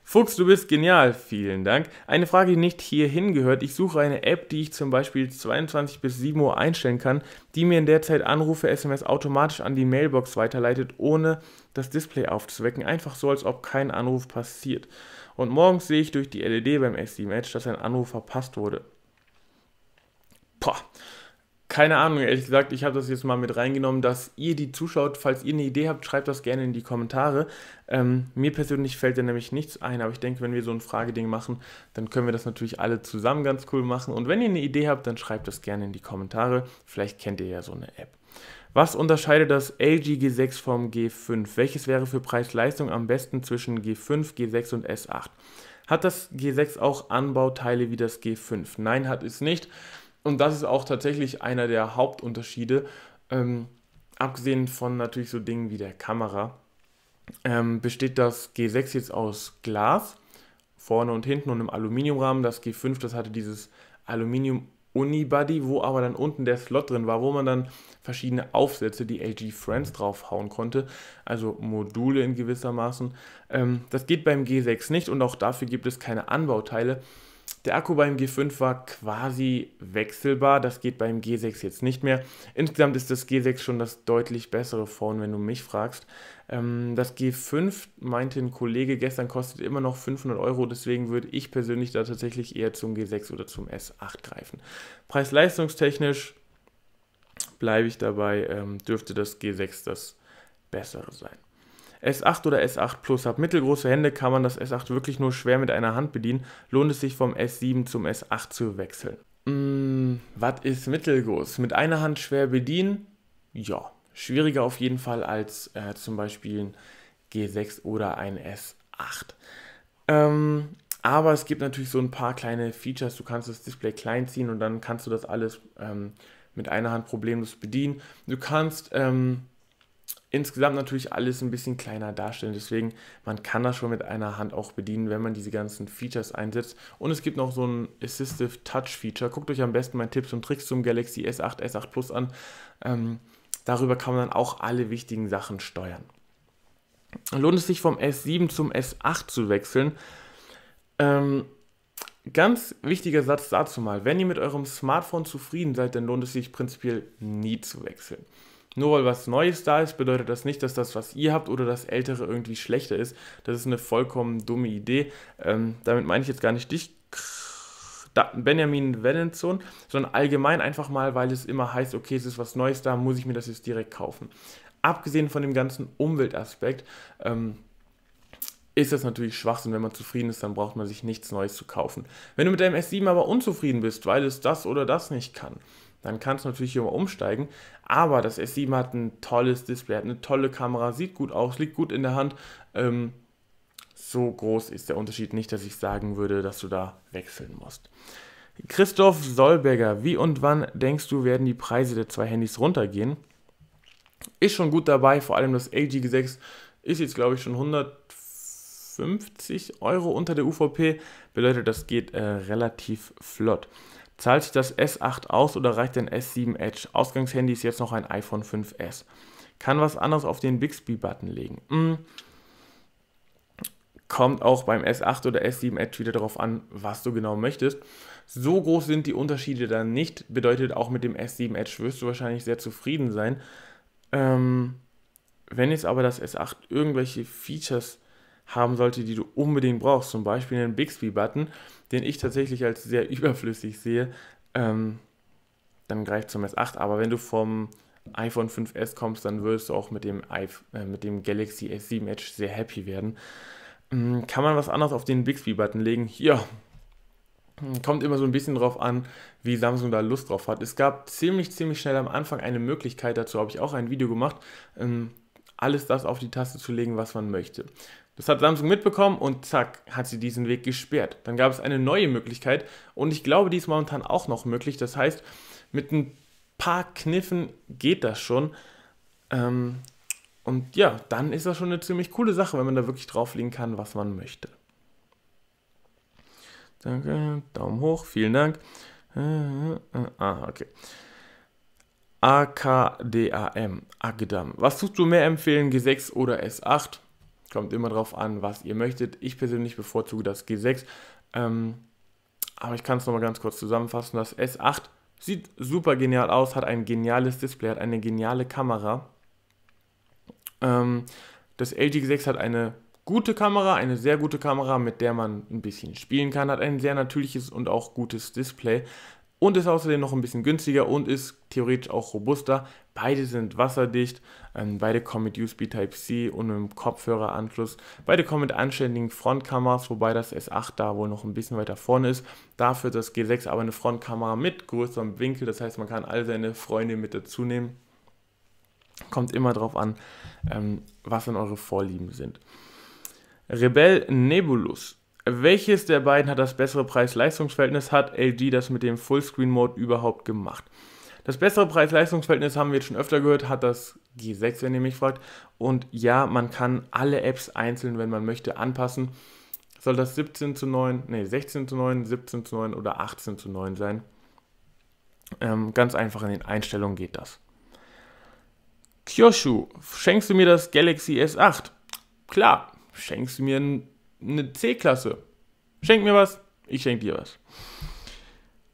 Fuchs, du bist genial, vielen Dank. Eine Frage, die nicht hierhin gehört. Ich suche eine App, die ich zum Beispiel 22 bis 7 Uhr einstellen kann, die mir in der Zeit Anrufe, SMS automatisch an die Mailbox weiterleitet, ohne das Display aufzuwecken. Einfach so, als ob kein Anruf passiert. Und morgens sehe ich durch die LED beim SD-Match, dass ein Anruf verpasst wurde. Boah keine Ahnung, ehrlich gesagt, ich habe das jetzt mal mit reingenommen, dass ihr die zuschaut. Falls ihr eine Idee habt, schreibt das gerne in die Kommentare. Ähm, mir persönlich fällt da nämlich nichts ein, aber ich denke, wenn wir so ein Frageding machen, dann können wir das natürlich alle zusammen ganz cool machen. Und wenn ihr eine Idee habt, dann schreibt das gerne in die Kommentare. Vielleicht kennt ihr ja so eine App. Was unterscheidet das LG G6 vom G5? Welches wäre für Preis-Leistung am besten zwischen G5, G6 und S8? Hat das G6 auch Anbauteile wie das G5? Nein, hat es nicht. Und das ist auch tatsächlich einer der Hauptunterschiede, ähm, abgesehen von natürlich so Dingen wie der Kamera, ähm, besteht das G6 jetzt aus Glas, vorne und hinten und einem Aluminiumrahmen. Das G5, das hatte dieses Aluminium Unibody, wo aber dann unten der Slot drin war, wo man dann verschiedene Aufsätze, die LG Friends draufhauen konnte, also Module in gewissermaßen. Ähm, das geht beim G6 nicht und auch dafür gibt es keine Anbauteile. Der Akku beim G5 war quasi wechselbar, das geht beim G6 jetzt nicht mehr. Insgesamt ist das G6 schon das deutlich bessere Phone, wenn du mich fragst. Ähm, das G5, meinte ein Kollege gestern, kostet immer noch 500 Euro, deswegen würde ich persönlich da tatsächlich eher zum G6 oder zum S8 greifen. Preis-leistungstechnisch bleibe ich dabei, ähm, dürfte das G6 das bessere sein. S8 oder S8 Plus habt, mittelgroße Hände, kann man das S8 wirklich nur schwer mit einer Hand bedienen, lohnt es sich vom S7 zum S8 zu wechseln. Mm, was ist mittelgroß? Mit einer Hand schwer bedienen? Ja, schwieriger auf jeden Fall als äh, zum Beispiel ein G6 oder ein S8. Ähm, aber es gibt natürlich so ein paar kleine Features. Du kannst das Display klein ziehen und dann kannst du das alles ähm, mit einer Hand problemlos bedienen. Du kannst ähm, insgesamt natürlich alles ein bisschen kleiner darstellen. Deswegen, man kann das schon mit einer Hand auch bedienen, wenn man diese ganzen Features einsetzt. Und es gibt noch so ein Assistive Touch Feature. Guckt euch am besten meine Tipps und Tricks zum Galaxy S8, S8 Plus an. Ähm, darüber kann man dann auch alle wichtigen Sachen steuern. Lohnt es sich vom S7 zum S8 zu wechseln? Ähm, Ganz wichtiger Satz dazu mal. Wenn ihr mit eurem Smartphone zufrieden seid, dann lohnt es sich prinzipiell nie zu wechseln. Nur weil was Neues da ist, bedeutet das nicht, dass das, was ihr habt oder das Ältere irgendwie schlechter ist. Das ist eine vollkommen dumme Idee. Ähm, damit meine ich jetzt gar nicht dich. Benjamin Wellenzon, sondern allgemein einfach mal, weil es immer heißt, okay, es ist was Neues da, muss ich mir das jetzt direkt kaufen. Abgesehen von dem ganzen Umweltaspekt ähm, ist das natürlich Schwachsinn. Wenn man zufrieden ist, dann braucht man sich nichts Neues zu kaufen. Wenn du mit deinem S7 aber unzufrieden bist, weil es das oder das nicht kann, dann kannst du natürlich hier mal umsteigen. Aber das S7 hat ein tolles Display, hat eine tolle Kamera, sieht gut aus, liegt gut in der Hand. Ähm, so groß ist der Unterschied nicht, dass ich sagen würde, dass du da wechseln musst. Christoph Solberger, wie und wann denkst du, werden die Preise der zwei Handys runtergehen? Ist schon gut dabei, vor allem das LG G6 ist jetzt, glaube ich, schon 150 Euro unter der UVP. Bedeutet, das geht äh, relativ flott. Zahlt sich das S8 aus oder reicht ein S7 Edge? Ausgangshandy ist jetzt noch ein iPhone 5S. Kann was anderes auf den Bixby-Button legen? Hm. Kommt auch beim S8 oder S7 Edge wieder darauf an, was du genau möchtest. So groß sind die Unterschiede dann nicht. Bedeutet auch mit dem S7 Edge wirst du wahrscheinlich sehr zufrieden sein. Ähm, wenn jetzt aber das S8 irgendwelche Features haben sollte, die du unbedingt brauchst. Zum Beispiel einen Bixby-Button, den ich tatsächlich als sehr überflüssig sehe. Ähm, dann greift zum S8. Aber wenn du vom iPhone 5S kommst, dann würdest du auch mit dem, I äh, mit dem Galaxy S7 Edge sehr happy werden. Ähm, kann man was anderes auf den Bixby-Button legen? Ja, mm, Kommt immer so ein bisschen drauf an, wie Samsung da Lust drauf hat. Es gab ziemlich, ziemlich schnell am Anfang eine Möglichkeit, dazu habe ich auch ein Video gemacht, ähm, alles das auf die Taste zu legen, was man möchte. Das hat Samsung mitbekommen und zack, hat sie diesen Weg gesperrt. Dann gab es eine neue Möglichkeit und ich glaube, die ist momentan auch noch möglich. Das heißt, mit ein paar Kniffen geht das schon. Ähm, und ja, dann ist das schon eine ziemlich coole Sache, wenn man da wirklich drauflegen kann, was man möchte. Danke, Daumen hoch, vielen Dank. Ah, okay. AKDAM, Agdam. Was tust du mehr empfehlen, G6 oder S8? Kommt immer darauf an, was ihr möchtet. Ich persönlich bevorzuge das G6. Ähm, aber ich kann es nochmal ganz kurz zusammenfassen. Das S8 sieht super genial aus, hat ein geniales Display, hat eine geniale Kamera. Ähm, das LG G6 hat eine gute Kamera, eine sehr gute Kamera, mit der man ein bisschen spielen kann, hat ein sehr natürliches und auch gutes Display und ist außerdem noch ein bisschen günstiger und ist theoretisch auch robuster. Beide sind wasserdicht, ähm, beide kommen mit USB Type-C und einem Kopfhöreranschluss. Beide kommen mit anständigen Frontkameras, wobei das S8 da wohl noch ein bisschen weiter vorne ist. Dafür das G6 aber eine Frontkamera mit größerem Winkel, das heißt man kann all seine Freunde mit dazu nehmen. Kommt immer drauf an, ähm, was denn eure Vorlieben sind. Rebel Nebulus welches der beiden hat das bessere preis leistungsverhältnis Hat LG das mit dem Fullscreen-Mode überhaupt gemacht? Das bessere preis leistungsverhältnis haben wir jetzt schon öfter gehört, hat das G6, wenn ihr mich fragt. Und ja, man kann alle Apps einzeln, wenn man möchte, anpassen. Soll das 17 zu 9, nee, 16 zu 9, 17 zu 9 oder 18 zu 9 sein? Ähm, ganz einfach in den Einstellungen geht das. Kyoshu, schenkst du mir das Galaxy S8? Klar, schenkst du mir ein eine C-Klasse. Schenk mir was, ich schenk dir was.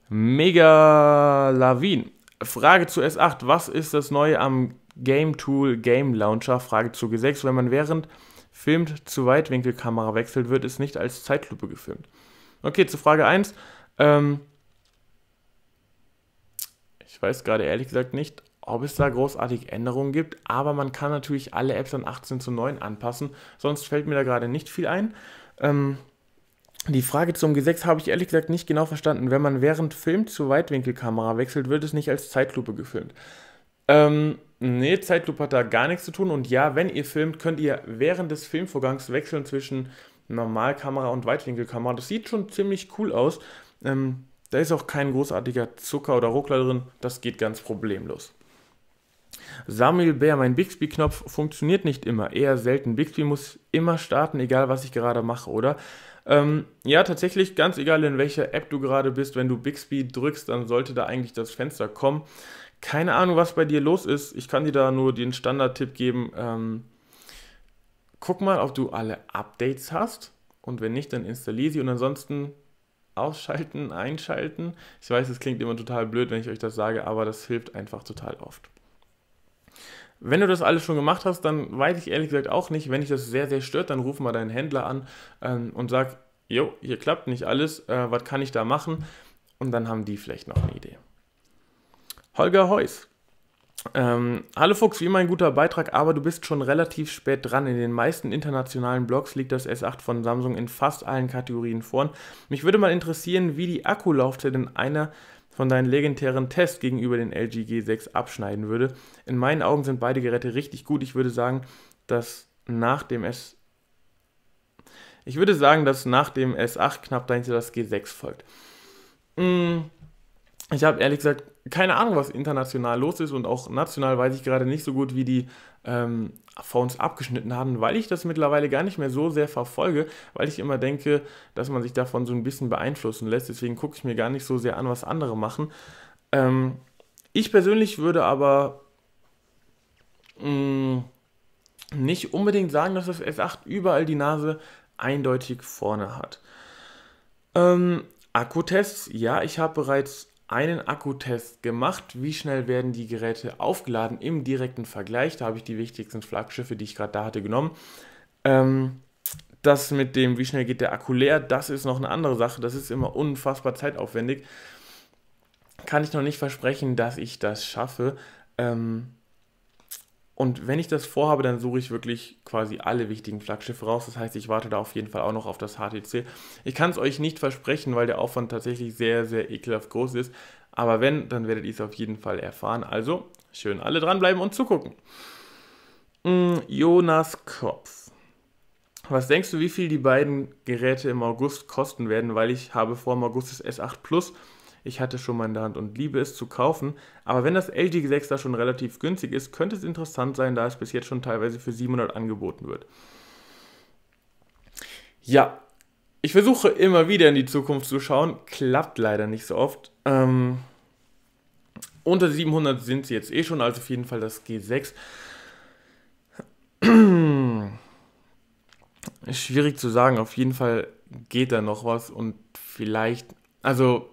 Mega Lawin. Frage zu S8. Was ist das Neue am Game Tool Game Launcher? Frage zu G6. Wenn man während filmt zu Weitwinkelkamera wechselt, wird es nicht als Zeitlupe gefilmt. Okay, zu Frage 1. Ähm, ich weiß gerade ehrlich gesagt nicht, ob es da großartig Änderungen gibt. Aber man kann natürlich alle Apps an 18 zu 9 anpassen. Sonst fällt mir da gerade nicht viel ein. Ähm, die Frage zum G6 habe ich ehrlich gesagt nicht genau verstanden. Wenn man während Film zur Weitwinkelkamera wechselt, wird es nicht als Zeitlupe gefilmt. Ähm, nee, Zeitlupe hat da gar nichts zu tun. Und ja, wenn ihr filmt, könnt ihr während des Filmvorgangs wechseln zwischen Normalkamera und Weitwinkelkamera. Das sieht schon ziemlich cool aus. Ähm, da ist auch kein großartiger Zucker oder Ruckler drin. Das geht ganz problemlos. Samuel Bär, mein Bixby-Knopf funktioniert nicht immer, eher selten. Bixby muss immer starten, egal was ich gerade mache, oder? Ähm, ja, tatsächlich, ganz egal in welcher App du gerade bist, wenn du Bixby drückst, dann sollte da eigentlich das Fenster kommen. Keine Ahnung, was bei dir los ist. Ich kann dir da nur den Standard-Tipp geben. Ähm, guck mal, ob du alle Updates hast. Und wenn nicht, dann installiere sie. Und ansonsten ausschalten, einschalten. Ich weiß, es klingt immer total blöd, wenn ich euch das sage, aber das hilft einfach total oft. Wenn du das alles schon gemacht hast, dann weiß ich ehrlich gesagt auch nicht. Wenn dich das sehr, sehr stört, dann ruf mal deinen Händler an ähm, und sag, jo, hier klappt nicht alles, äh, was kann ich da machen? Und dann haben die vielleicht noch eine Idee. Holger Heuss. Ähm, Hallo Fuchs, wie immer ein guter Beitrag, aber du bist schon relativ spät dran. In den meisten internationalen Blogs liegt das S8 von Samsung in fast allen Kategorien vorn. Mich würde mal interessieren, wie die Akkulaufzeit in einer von deinen legendären Test gegenüber den LG G6 abschneiden würde. In meinen Augen sind beide Geräte richtig gut. Ich würde sagen, dass nach dem S ich würde sagen, dass nach dem S8 knapp dahinter das G6 folgt. Mm, ich habe ehrlich gesagt keine Ahnung, was international los ist und auch national weiß ich gerade nicht so gut, wie die ähm, vor uns abgeschnitten haben, weil ich das mittlerweile gar nicht mehr so sehr verfolge, weil ich immer denke, dass man sich davon so ein bisschen beeinflussen lässt. Deswegen gucke ich mir gar nicht so sehr an, was andere machen. Ähm, ich persönlich würde aber mh, mm, nicht unbedingt sagen, dass das S8 überall die Nase eindeutig vorne hat. Ähm, Akkutests, ja, ich habe bereits einen Akkutest gemacht. Wie schnell werden die Geräte aufgeladen im direkten Vergleich? Da habe ich die wichtigsten Flaggschiffe, die ich gerade da hatte, genommen. Ähm, das mit dem, wie schnell geht der Akku leer, das ist noch eine andere Sache. Das ist immer unfassbar zeitaufwendig. Kann ich noch nicht versprechen, dass ich das schaffe. Ähm, und wenn ich das vorhabe, dann suche ich wirklich quasi alle wichtigen Flaggschiffe raus. Das heißt, ich warte da auf jeden Fall auch noch auf das HTC. Ich kann es euch nicht versprechen, weil der Aufwand tatsächlich sehr, sehr ekelhaft groß ist. Aber wenn, dann werdet ihr es auf jeden Fall erfahren. Also schön alle dranbleiben und zugucken. Mm, Jonas Kopf. Was denkst du, wie viel die beiden Geräte im August kosten werden? Weil ich habe vor, im August das S8 Plus ich hatte schon mal in der Hand und liebe es zu kaufen. Aber wenn das LG 6 da schon relativ günstig ist, könnte es interessant sein, da es bis jetzt schon teilweise für 700 angeboten wird. Ja, ich versuche immer wieder in die Zukunft zu schauen, klappt leider nicht so oft. Ähm, unter 700 sind sie jetzt eh schon, also auf jeden Fall das G6. Schwierig zu sagen, auf jeden Fall geht da noch was und vielleicht, also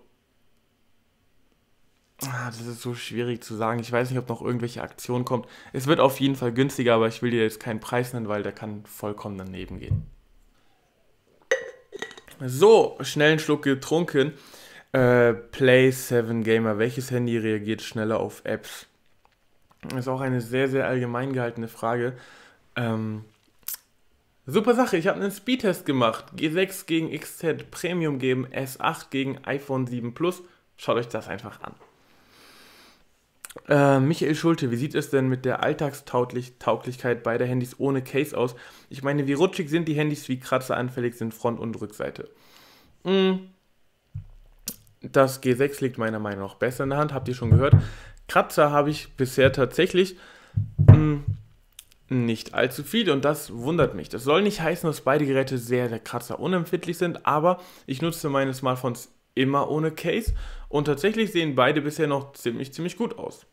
Ah, das ist so schwierig zu sagen. Ich weiß nicht, ob noch irgendwelche Aktionen kommt. Es wird auf jeden Fall günstiger, aber ich will dir jetzt keinen Preis nennen, weil der kann vollkommen daneben gehen. So, schnellen Schluck getrunken. Äh, Play 7 Gamer. Welches Handy reagiert schneller auf Apps? Das ist auch eine sehr, sehr allgemein gehaltene Frage. Ähm, super Sache, ich habe einen Speedtest gemacht. G6 gegen XZ Premium geben, S8 gegen iPhone 7 Plus. Schaut euch das einfach an. Äh, Michael Schulte, wie sieht es denn mit der Alltagstauglichkeit beider Handys ohne Case aus? Ich meine, wie rutschig sind die Handys, wie kratzeranfällig sind Front- und Rückseite? Hm. Das G6 liegt meiner Meinung nach besser in der Hand, habt ihr schon gehört. Kratzer habe ich bisher tatsächlich hm, nicht allzu viel und das wundert mich. Das soll nicht heißen, dass beide Geräte sehr, sehr kratzerunempfindlich sind, aber ich nutze meine Smartphones immer ohne Case und tatsächlich sehen beide bisher noch ziemlich, ziemlich gut aus.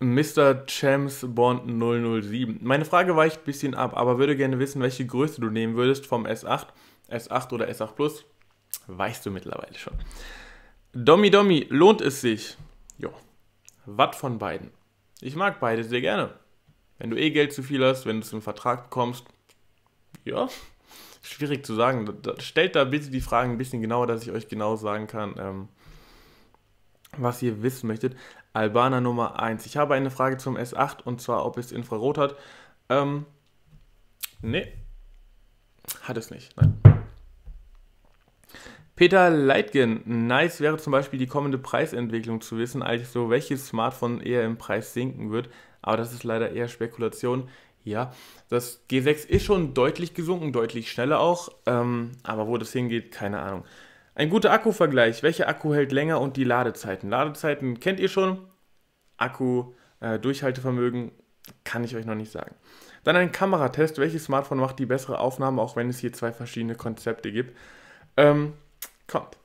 Mr. Champs Bond 007. Meine Frage weicht ein bisschen ab, aber würde gerne wissen, welche Größe du nehmen würdest vom S8, S8 oder S8 Plus. Weißt du mittlerweile schon. Domi Domi, lohnt es sich? Jo. was von beiden? Ich mag beide sehr gerne. Wenn du eh Geld zu viel hast, wenn du es im Vertrag bekommst, ja, schwierig zu sagen. stellt da bitte die Fragen ein bisschen genauer, dass ich euch genau sagen kann, ähm, was ihr wissen möchtet. Albaner Nummer 1. Ich habe eine Frage zum S8 und zwar, ob es Infrarot hat. Ähm, nee, hat es nicht. Nein. Peter Leitgen, nice wäre zum Beispiel die kommende Preisentwicklung zu wissen, also welches Smartphone eher im Preis sinken wird, aber das ist leider eher Spekulation. Ja, das G6 ist schon deutlich gesunken, deutlich schneller auch, ähm, aber wo das hingeht, keine Ahnung. Ein guter Akkuvergleich. Welcher Akku hält länger und die Ladezeiten? Ladezeiten kennt ihr schon. Akku, äh, Durchhaltevermögen kann ich euch noch nicht sagen. Dann ein Kameratest. Welches Smartphone macht die bessere Aufnahme, auch wenn es hier zwei verschiedene Konzepte gibt? Ähm, kommt.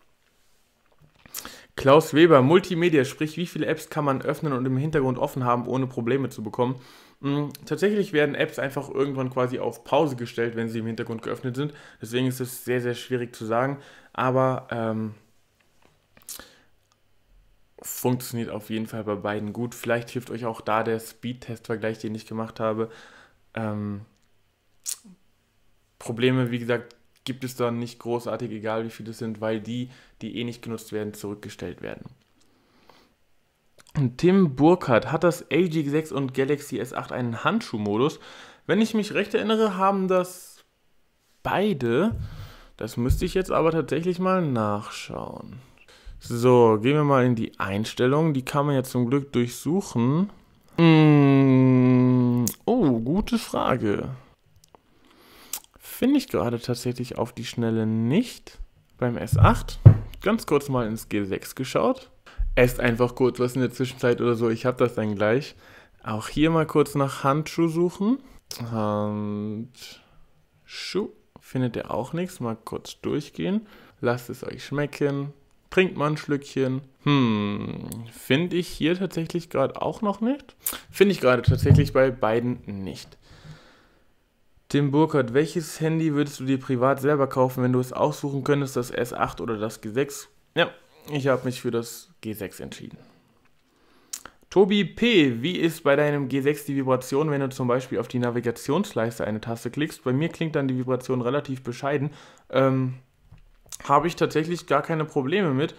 Klaus Weber, Multimedia, sprich, wie viele Apps kann man öffnen und im Hintergrund offen haben, ohne Probleme zu bekommen? Hm, tatsächlich werden Apps einfach irgendwann quasi auf Pause gestellt, wenn sie im Hintergrund geöffnet sind. Deswegen ist es sehr, sehr schwierig zu sagen. Aber ähm, funktioniert auf jeden Fall bei beiden gut. Vielleicht hilft euch auch da der Speedtest-Vergleich, den ich gemacht habe. Ähm, Probleme, wie gesagt, gibt es dann nicht großartig, egal wie viele es sind, weil die, die eh nicht genutzt werden, zurückgestellt werden. Tim Burkhardt hat das LG 6 und Galaxy S8 einen Handschuhmodus. Wenn ich mich recht erinnere, haben das beide. Das müsste ich jetzt aber tatsächlich mal nachschauen. So, gehen wir mal in die Einstellungen. Die kann man ja zum Glück durchsuchen. Mmh. Oh, gute Frage. Finde ich gerade tatsächlich auf die Schnelle nicht. Beim S8 ganz kurz mal ins G6 geschaut. Esst einfach kurz was in der Zwischenzeit oder so, ich habe das dann gleich. Auch hier mal kurz nach Handschuh suchen. Handschuh findet ihr auch nichts, mal kurz durchgehen. Lasst es euch schmecken. Trinkt mal ein Schlückchen. Hm, finde ich hier tatsächlich gerade auch noch nicht. Finde ich gerade tatsächlich bei beiden nicht. Tim Burkhardt, welches Handy würdest du dir privat selber kaufen, wenn du es aussuchen könntest, das S8 oder das G6? Ja, ich habe mich für das G6 entschieden. Tobi P., wie ist bei deinem G6 die Vibration, wenn du zum Beispiel auf die Navigationsleiste eine Taste klickst? Bei mir klingt dann die Vibration relativ bescheiden. Ähm, habe ich tatsächlich gar keine Probleme mit.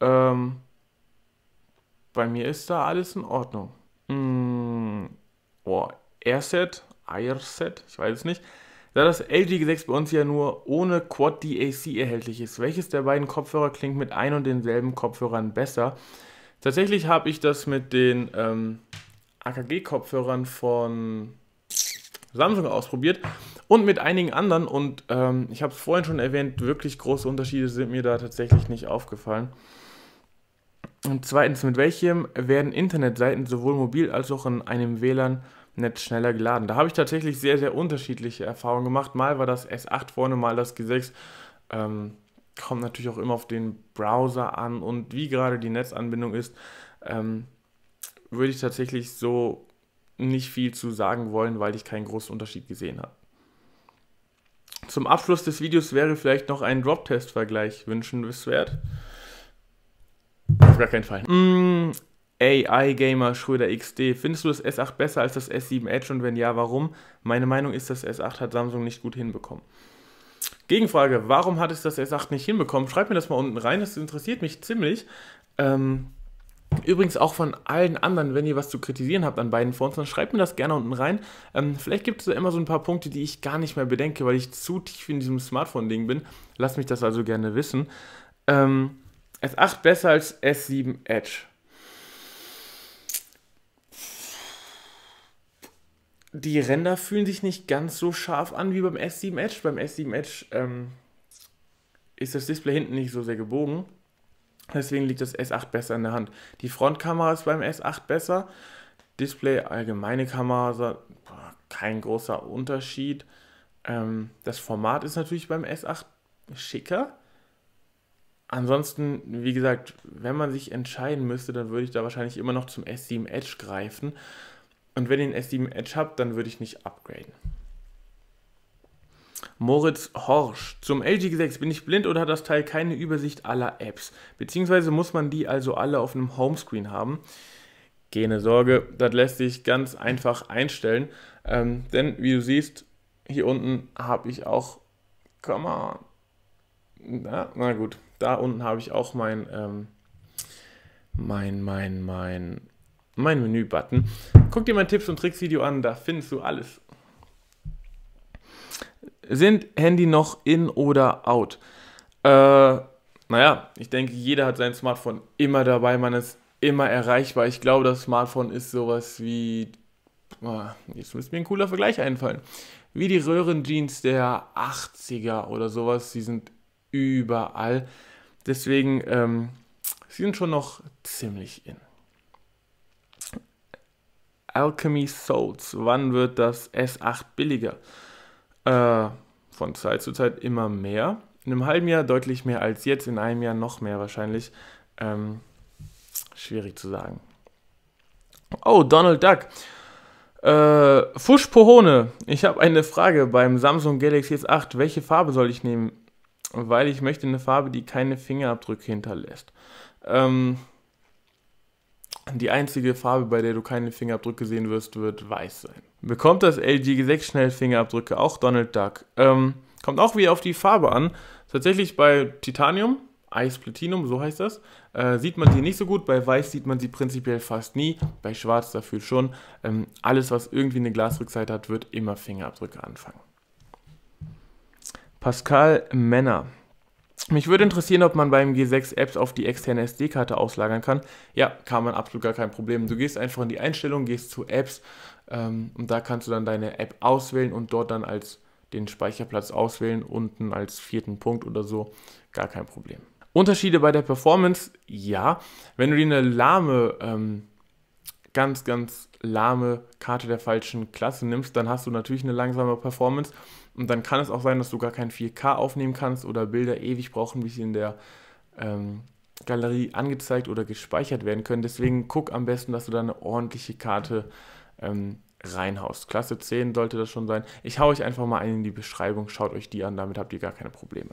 Ähm, bei mir ist da alles in Ordnung. Mm, oh, Airset Airset, ich weiß es nicht, da das LG G6 bei uns ja nur ohne Quad DAC erhältlich ist. Welches der beiden Kopfhörer klingt mit ein und denselben Kopfhörern besser? Tatsächlich habe ich das mit den ähm, AKG-Kopfhörern von Samsung ausprobiert und mit einigen anderen und ähm, ich habe es vorhin schon erwähnt, wirklich große Unterschiede sind mir da tatsächlich nicht aufgefallen. Und zweitens, mit welchem werden Internetseiten sowohl mobil als auch in einem WLAN nicht schneller geladen. Da habe ich tatsächlich sehr, sehr unterschiedliche Erfahrungen gemacht. Mal war das S8 vorne, mal das G6. Ähm, kommt natürlich auch immer auf den Browser an und wie gerade die Netzanbindung ist, ähm, würde ich tatsächlich so nicht viel zu sagen wollen, weil ich keinen großen Unterschied gesehen habe. Zum Abschluss des Videos wäre vielleicht noch ein Drop-Test-Vergleich wünschenswert. Auf gar keinen Fall. Mm, AI Gamer Schröder XD. Findest du das S8 besser als das S7 Edge und wenn ja, warum? Meine Meinung ist, das S8 hat Samsung nicht gut hinbekommen. Gegenfrage, warum hat es das S8 nicht hinbekommen? Schreib mir das mal unten rein, das interessiert mich ziemlich. Ähm, übrigens auch von allen anderen, wenn ihr was zu kritisieren habt an beiden Phones, dann schreibt mir das gerne unten rein. Ähm, vielleicht gibt es da immer so ein paar Punkte, die ich gar nicht mehr bedenke, weil ich zu tief in diesem Smartphone-Ding bin. Lasst mich das also gerne wissen. Ähm, S8 besser als S7 Edge. die Ränder fühlen sich nicht ganz so scharf an wie beim S7 Edge. Beim S7 Edge ähm, ist das Display hinten nicht so sehr gebogen. Deswegen liegt das S8 besser in der Hand. Die Frontkamera ist beim S8 besser. Display, allgemeine Kamera, kein großer Unterschied. Ähm, das Format ist natürlich beim S8 schicker. Ansonsten, wie gesagt, wenn man sich entscheiden müsste, dann würde ich da wahrscheinlich immer noch zum S7 Edge greifen. Und wenn ihr einen S7 Edge habt, dann würde ich nicht upgraden. Moritz Horsch. Zum LG G6 bin ich blind oder hat das Teil keine Übersicht aller Apps? Beziehungsweise muss man die also alle auf einem Homescreen haben? Keine Sorge, das lässt sich ganz einfach einstellen. Ähm, denn wie du siehst, hier unten habe ich auch, come on, na, na gut, da unten habe ich auch mein, ähm, mein, mein, mein mein Menü-Button. Guck dir mein Tipps- und Tricks-Video an, da findest du alles. Sind Handy noch in oder out? Äh, naja, ich denke, jeder hat sein Smartphone immer dabei, man ist immer erreichbar. Ich glaube, das Smartphone ist sowas wie. Ah, jetzt müsste mir ein cooler Vergleich einfallen. Wie die Röhrenjeans der 80er oder sowas, die sind überall. Deswegen, ähm, sie sind schon noch ziemlich in. Alchemy Souls. Wann wird das S8 billiger? Äh, von Zeit zu Zeit immer mehr. In einem halben Jahr deutlich mehr als jetzt, in einem Jahr noch mehr wahrscheinlich. Ähm, schwierig zu sagen. Oh, Donald Duck. Äh, Fusch Pohone, ich habe eine Frage beim Samsung Galaxy S8. Welche Farbe soll ich nehmen? Weil ich möchte eine Farbe, die keine Fingerabdrücke hinterlässt. Ähm, die einzige Farbe, bei der du keine Fingerabdrücke sehen wirst, wird weiß sein. Bekommt das LG G6 schnell Fingerabdrücke, auch Donald Duck. Ähm, kommt auch wieder auf die Farbe an. Tatsächlich bei Titanium, Eis Platinum, so heißt das, äh, sieht man sie nicht so gut. Bei Weiß sieht man sie prinzipiell fast nie, bei Schwarz dafür schon. Ähm, alles, was irgendwie eine Glasrückseite hat, wird immer Fingerabdrücke anfangen. Pascal Männer mich würde interessieren, ob man beim G6 Apps auf die externe SD-Karte auslagern kann. Ja, kann man absolut gar kein Problem. Du gehst einfach in die Einstellung, gehst zu Apps ähm, und da kannst du dann deine App auswählen und dort dann als den Speicherplatz auswählen, unten als vierten Punkt oder so. Gar kein Problem. Unterschiede bei der Performance, ja. Wenn du dir eine lahme, ähm, ganz, ganz lahme Karte der falschen Klasse nimmst, dann hast du natürlich eine langsame Performance. Und dann kann es auch sein, dass du gar kein 4K aufnehmen kannst oder Bilder ewig brauchen, bis sie in der ähm, Galerie angezeigt oder gespeichert werden können. Deswegen guck am besten, dass du da eine ordentliche Karte ähm, reinhaust. Klasse 10 sollte das schon sein. Ich hau euch einfach mal ein in die Beschreibung, schaut euch die an, damit habt ihr gar keine Probleme.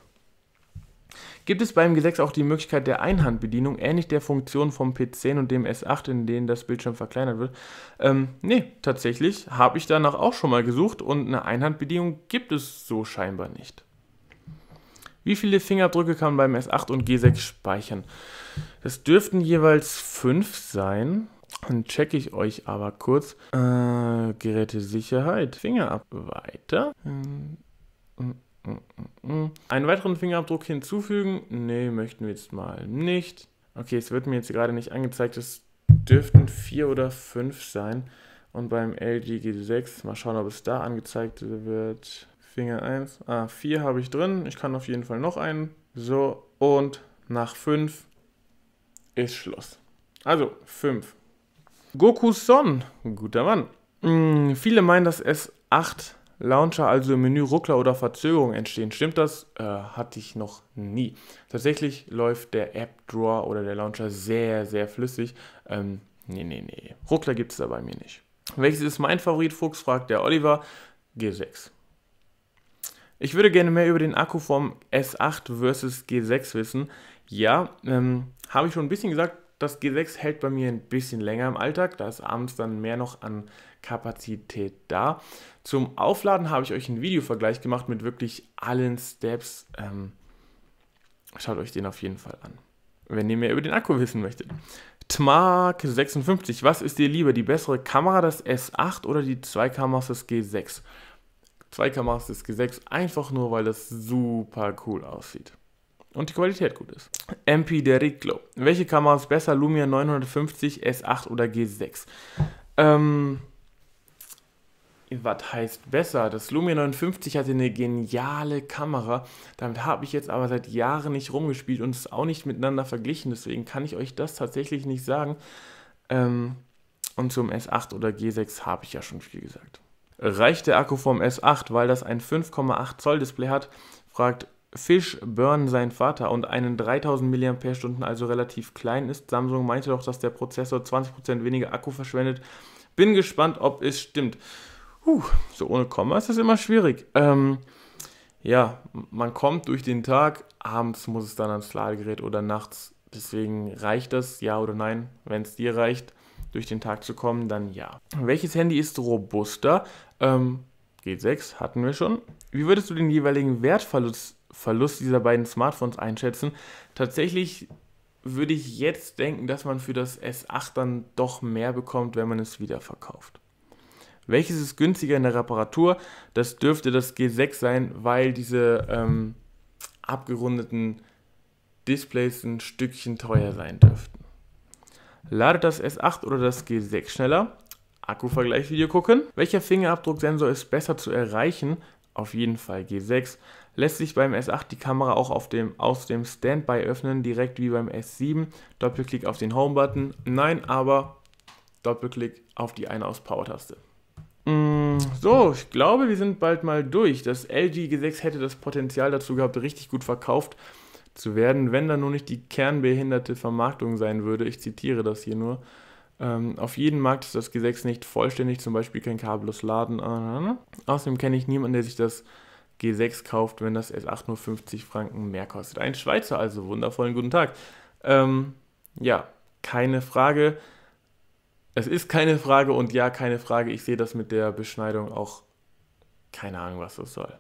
Gibt es beim G6 auch die Möglichkeit der Einhandbedienung, ähnlich der Funktion vom P10 und dem S8, in denen das Bildschirm verkleinert wird? Ähm, nee, tatsächlich habe ich danach auch schon mal gesucht und eine Einhandbedienung gibt es so scheinbar nicht. Wie viele Fingerabdrücke kann man beim S8 und G6 speichern? Das dürften jeweils fünf sein. Dann checke ich euch aber kurz. Äh, Gerätesicherheit, Fingerab... Weiter. Ähm, mm, einen weiteren Fingerabdruck hinzufügen? Nee, möchten wir jetzt mal nicht. Okay, es wird mir jetzt gerade nicht angezeigt. Es dürften vier oder fünf sein. Und beim LG G6, mal schauen, ob es da angezeigt wird. Finger 1, ah, 4 habe ich drin. Ich kann auf jeden Fall noch einen. So, und nach 5 ist Schluss. Also 5. Goku Son, guter Mann. Hm, viele meinen, dass S8 Launcher also im Menü Ruckler oder Verzögerung entstehen. Stimmt das? Äh, hatte ich noch nie. Tatsächlich läuft der App Drawer oder der Launcher sehr, sehr flüssig. Ähm, nee, nee, nee. Ruckler gibt es da bei mir nicht. Welches ist mein Favorit? Fuchs fragt der Oliver. G6. Ich würde gerne mehr über den Akku vom S8 versus G6 wissen. Ja, ähm, habe ich schon ein bisschen gesagt, das G6 hält bei mir ein bisschen länger im Alltag, da ist abends dann mehr noch an Kapazität da. Zum Aufladen habe ich euch einen Videovergleich gemacht mit wirklich allen Steps. Ähm, schaut euch den auf jeden Fall an, wenn ihr mehr über den Akku wissen möchtet. Tmark 56, was ist dir lieber, die bessere Kamera, das S8 oder die zwei Kameras, das G6? Zwei Kameras, das G6, einfach nur, weil das super cool aussieht und die Qualität gut ist. MP der Welche Kamera ist besser, Lumia 950, S8 oder G6? Ähm, was heißt besser? Das Lumia 950 hatte eine geniale Kamera. Damit habe ich jetzt aber seit Jahren nicht rumgespielt und es auch nicht miteinander verglichen. Deswegen kann ich euch das tatsächlich nicht sagen. Ähm, und zum S8 oder G6 habe ich ja schon viel gesagt. Reicht der Akku vom S8, weil das ein 5,8 Zoll Display hat? Fragt Fisch burn sein Vater, und einen 3000 mAh also relativ klein ist. Samsung meinte doch, dass der Prozessor 20% weniger Akku verschwendet. Bin gespannt, ob es stimmt. Puh, so ohne Komma ist das immer schwierig. Ähm, ja, man kommt durch den Tag, abends muss es dann ans Ladegerät oder nachts. Deswegen reicht das, ja oder nein, wenn es dir reicht, durch den Tag zu kommen, dann ja. Welches Handy ist robuster? Ähm, G6 hatten wir schon. Wie würdest du den jeweiligen Wertverlust Verlust dieser beiden Smartphones einschätzen. Tatsächlich würde ich jetzt denken, dass man für das S8 dann doch mehr bekommt, wenn man es wieder verkauft. Welches ist günstiger in der Reparatur? Das dürfte das G6 sein, weil diese ähm, abgerundeten Displays ein Stückchen teuer sein dürften. Ladet das S8 oder das G6 schneller? Akku-Vergleichsvideo gucken. Welcher Fingerabdrucksensor ist besser zu erreichen? Auf jeden Fall G6 lässt sich beim S8 die Kamera auch dem, aus dem Standby öffnen, direkt wie beim S7. Doppelklick auf den Home-Button. Nein, aber Doppelklick auf die Ein-Aus-Power-Taste. Mm. so, ich glaube, wir sind bald mal durch. Das LG G6 hätte das Potenzial dazu gehabt, richtig gut verkauft zu werden, wenn da nur nicht die kernbehinderte Vermarktung sein würde. Ich zitiere das hier nur. Ähm, auf jedem Markt ist das G6 nicht vollständig, zum Beispiel kein kabellos Laden. Äh, ne? Außerdem kenne ich niemanden, der sich das G6 kauft, wenn das S8 nur 50 Franken mehr kostet. Ein Schweizer, also wundervollen guten Tag. Ähm, ja, keine Frage. Es ist keine Frage und ja, keine Frage. Ich sehe das mit der Beschneidung auch. Keine Ahnung, was das soll.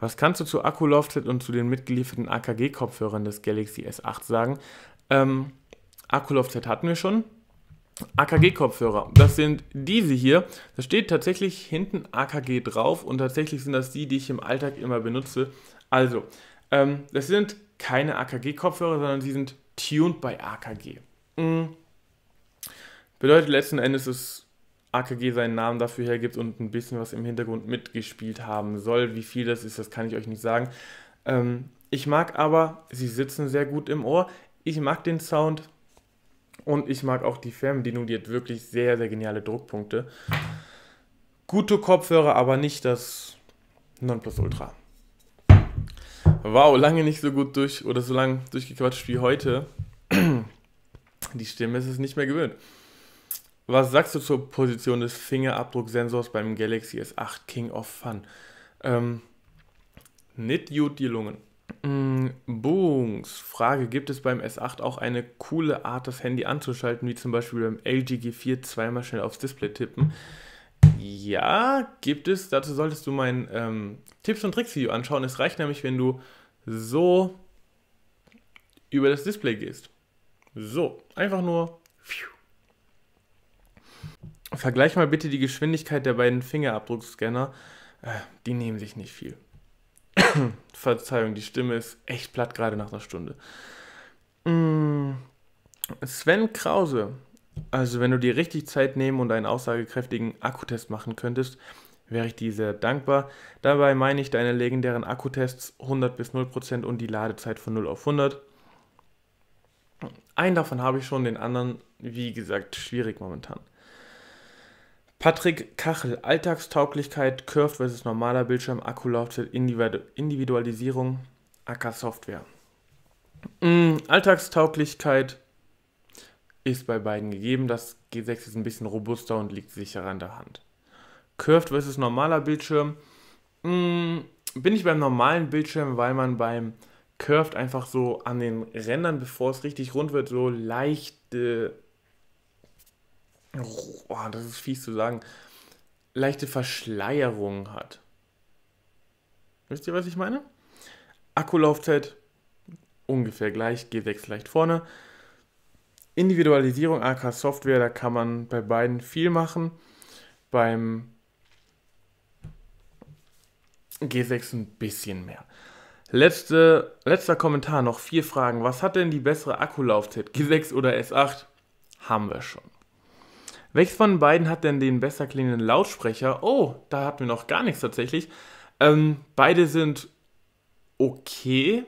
Was kannst du zu akku und zu den mitgelieferten AKG-Kopfhörern des Galaxy S8 sagen? Ähm, akku hatten wir schon. AKG-Kopfhörer. Das sind diese hier. Da steht tatsächlich hinten AKG drauf und tatsächlich sind das die, die ich im Alltag immer benutze. Also, ähm, das sind keine AKG-Kopfhörer, sondern sie sind tuned bei AKG. Mhm. Bedeutet letzten Endes, dass AKG seinen Namen dafür hergibt und ein bisschen was im Hintergrund mitgespielt haben soll. Wie viel das ist, das kann ich euch nicht sagen. Ähm, ich mag aber, sie sitzen sehr gut im Ohr. Ich mag den Sound und ich mag auch die Fernbedienung, die hat wirklich sehr, sehr geniale Druckpunkte. Gute Kopfhörer, aber nicht das Nonplusultra. Wow, lange nicht so gut durch oder so lange durchgequatscht wie heute. Die Stimme ist es nicht mehr gewöhnt. Was sagst du zur Position des Fingerabdrucksensors beim Galaxy S8 King of Fun? Ähm, nicht gut gelungen. Mm, Booms, Frage, gibt es beim S8 auch eine coole Art, das Handy anzuschalten, wie zum Beispiel beim LG G4 zweimal schnell aufs Display tippen? Ja, gibt es. Dazu solltest du mein ähm, Tipps und Tricks Video anschauen. Es reicht nämlich, wenn du so über das Display gehst. So, einfach nur. Pfiuh. Vergleich mal bitte die Geschwindigkeit der beiden Fingerabdruckscanner. Äh, die nehmen sich nicht viel. Verzeihung, die Stimme ist echt platt gerade nach einer Stunde. Mm, Sven Krause. Also, wenn du dir richtig Zeit nehmen und einen aussagekräftigen Akkutest machen könntest, wäre ich dir sehr dankbar. Dabei meine ich deine legendären Akkutests 100 bis 0% und die Ladezeit von 0 auf 100. Einen davon habe ich schon, den anderen, wie gesagt, schwierig momentan. Patrick Kachel, Alltagstauglichkeit, Curved versus normaler Bildschirm, Akkulaufzeit, Individualisierung, Acker-Software. Mm, Alltagstauglichkeit ist bei beiden gegeben. Das G6 ist ein bisschen robuster und liegt sicherer an der Hand. Curved versus normaler Bildschirm. Mm, bin ich beim normalen Bildschirm, weil man beim Curved einfach so an den Rändern, bevor es richtig rund wird, so leichte oh, das ist fies zu sagen, leichte Verschleierung hat. Wisst ihr, was ich meine? Akkulaufzeit ungefähr gleich, G6 leicht vorne. Individualisierung, AK Software, da kann man bei beiden viel machen. Beim G6 ein bisschen mehr. Letzte, letzter Kommentar, noch vier Fragen. Was hat denn die bessere Akkulaufzeit? G6 oder S8? Haben wir schon. Welches von beiden hat denn den besser klingenden Lautsprecher? Oh, da hatten wir noch gar nichts tatsächlich. Ähm, beide sind okay.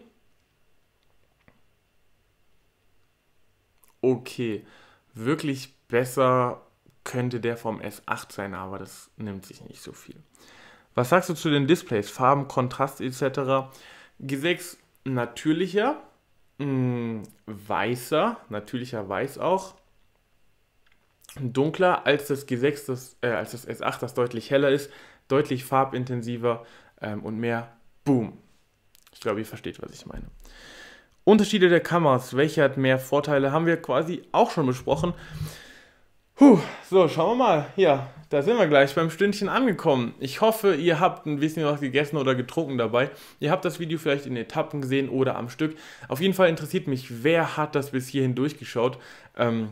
Okay. Wirklich besser könnte der vom S8 sein, aber das nimmt sich nicht so viel. Was sagst du zu den Displays? Farben, Kontrast etc. G6 natürlicher, mh, mm, weißer, natürlicher weiß auch dunkler als das G6, das, äh, als das S8, das deutlich heller ist, deutlich farbintensiver ähm, und mehr Boom. Ich glaube, ihr versteht, was ich meine. Unterschiede der Kameras, welche hat mehr Vorteile, haben wir quasi auch schon besprochen. Puh, so, schauen wir mal. Ja, da sind wir gleich beim Stündchen angekommen. Ich hoffe, ihr habt ein bisschen was gegessen oder getrunken dabei. Ihr habt das Video vielleicht in Etappen gesehen oder am Stück. Auf jeden Fall interessiert mich, wer hat das bis hierhin durchgeschaut. Ähm,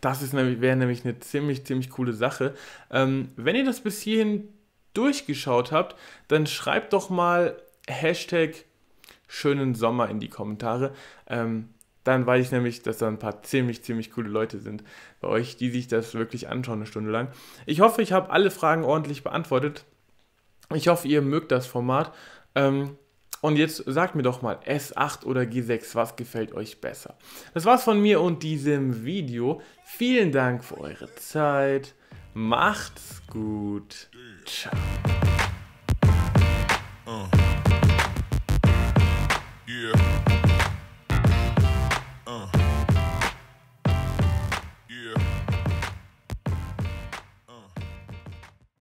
das nämlich, wäre nämlich eine ziemlich, ziemlich coole Sache. Ähm, wenn ihr das bis hierhin durchgeschaut habt, dann schreibt doch mal Hashtag schönen Sommer in die Kommentare. Ähm, dann weiß ich nämlich, dass da ein paar ziemlich, ziemlich coole Leute sind bei euch, die sich das wirklich anschauen eine Stunde lang. Ich hoffe, ich habe alle Fragen ordentlich beantwortet. Ich hoffe, ihr mögt das Format. Ähm, und jetzt sagt mir doch mal, S8 oder G6, was gefällt euch besser? Das war's von mir und diesem Video. Vielen Dank für eure Zeit. Macht's gut. Ciao. Uh. Yeah.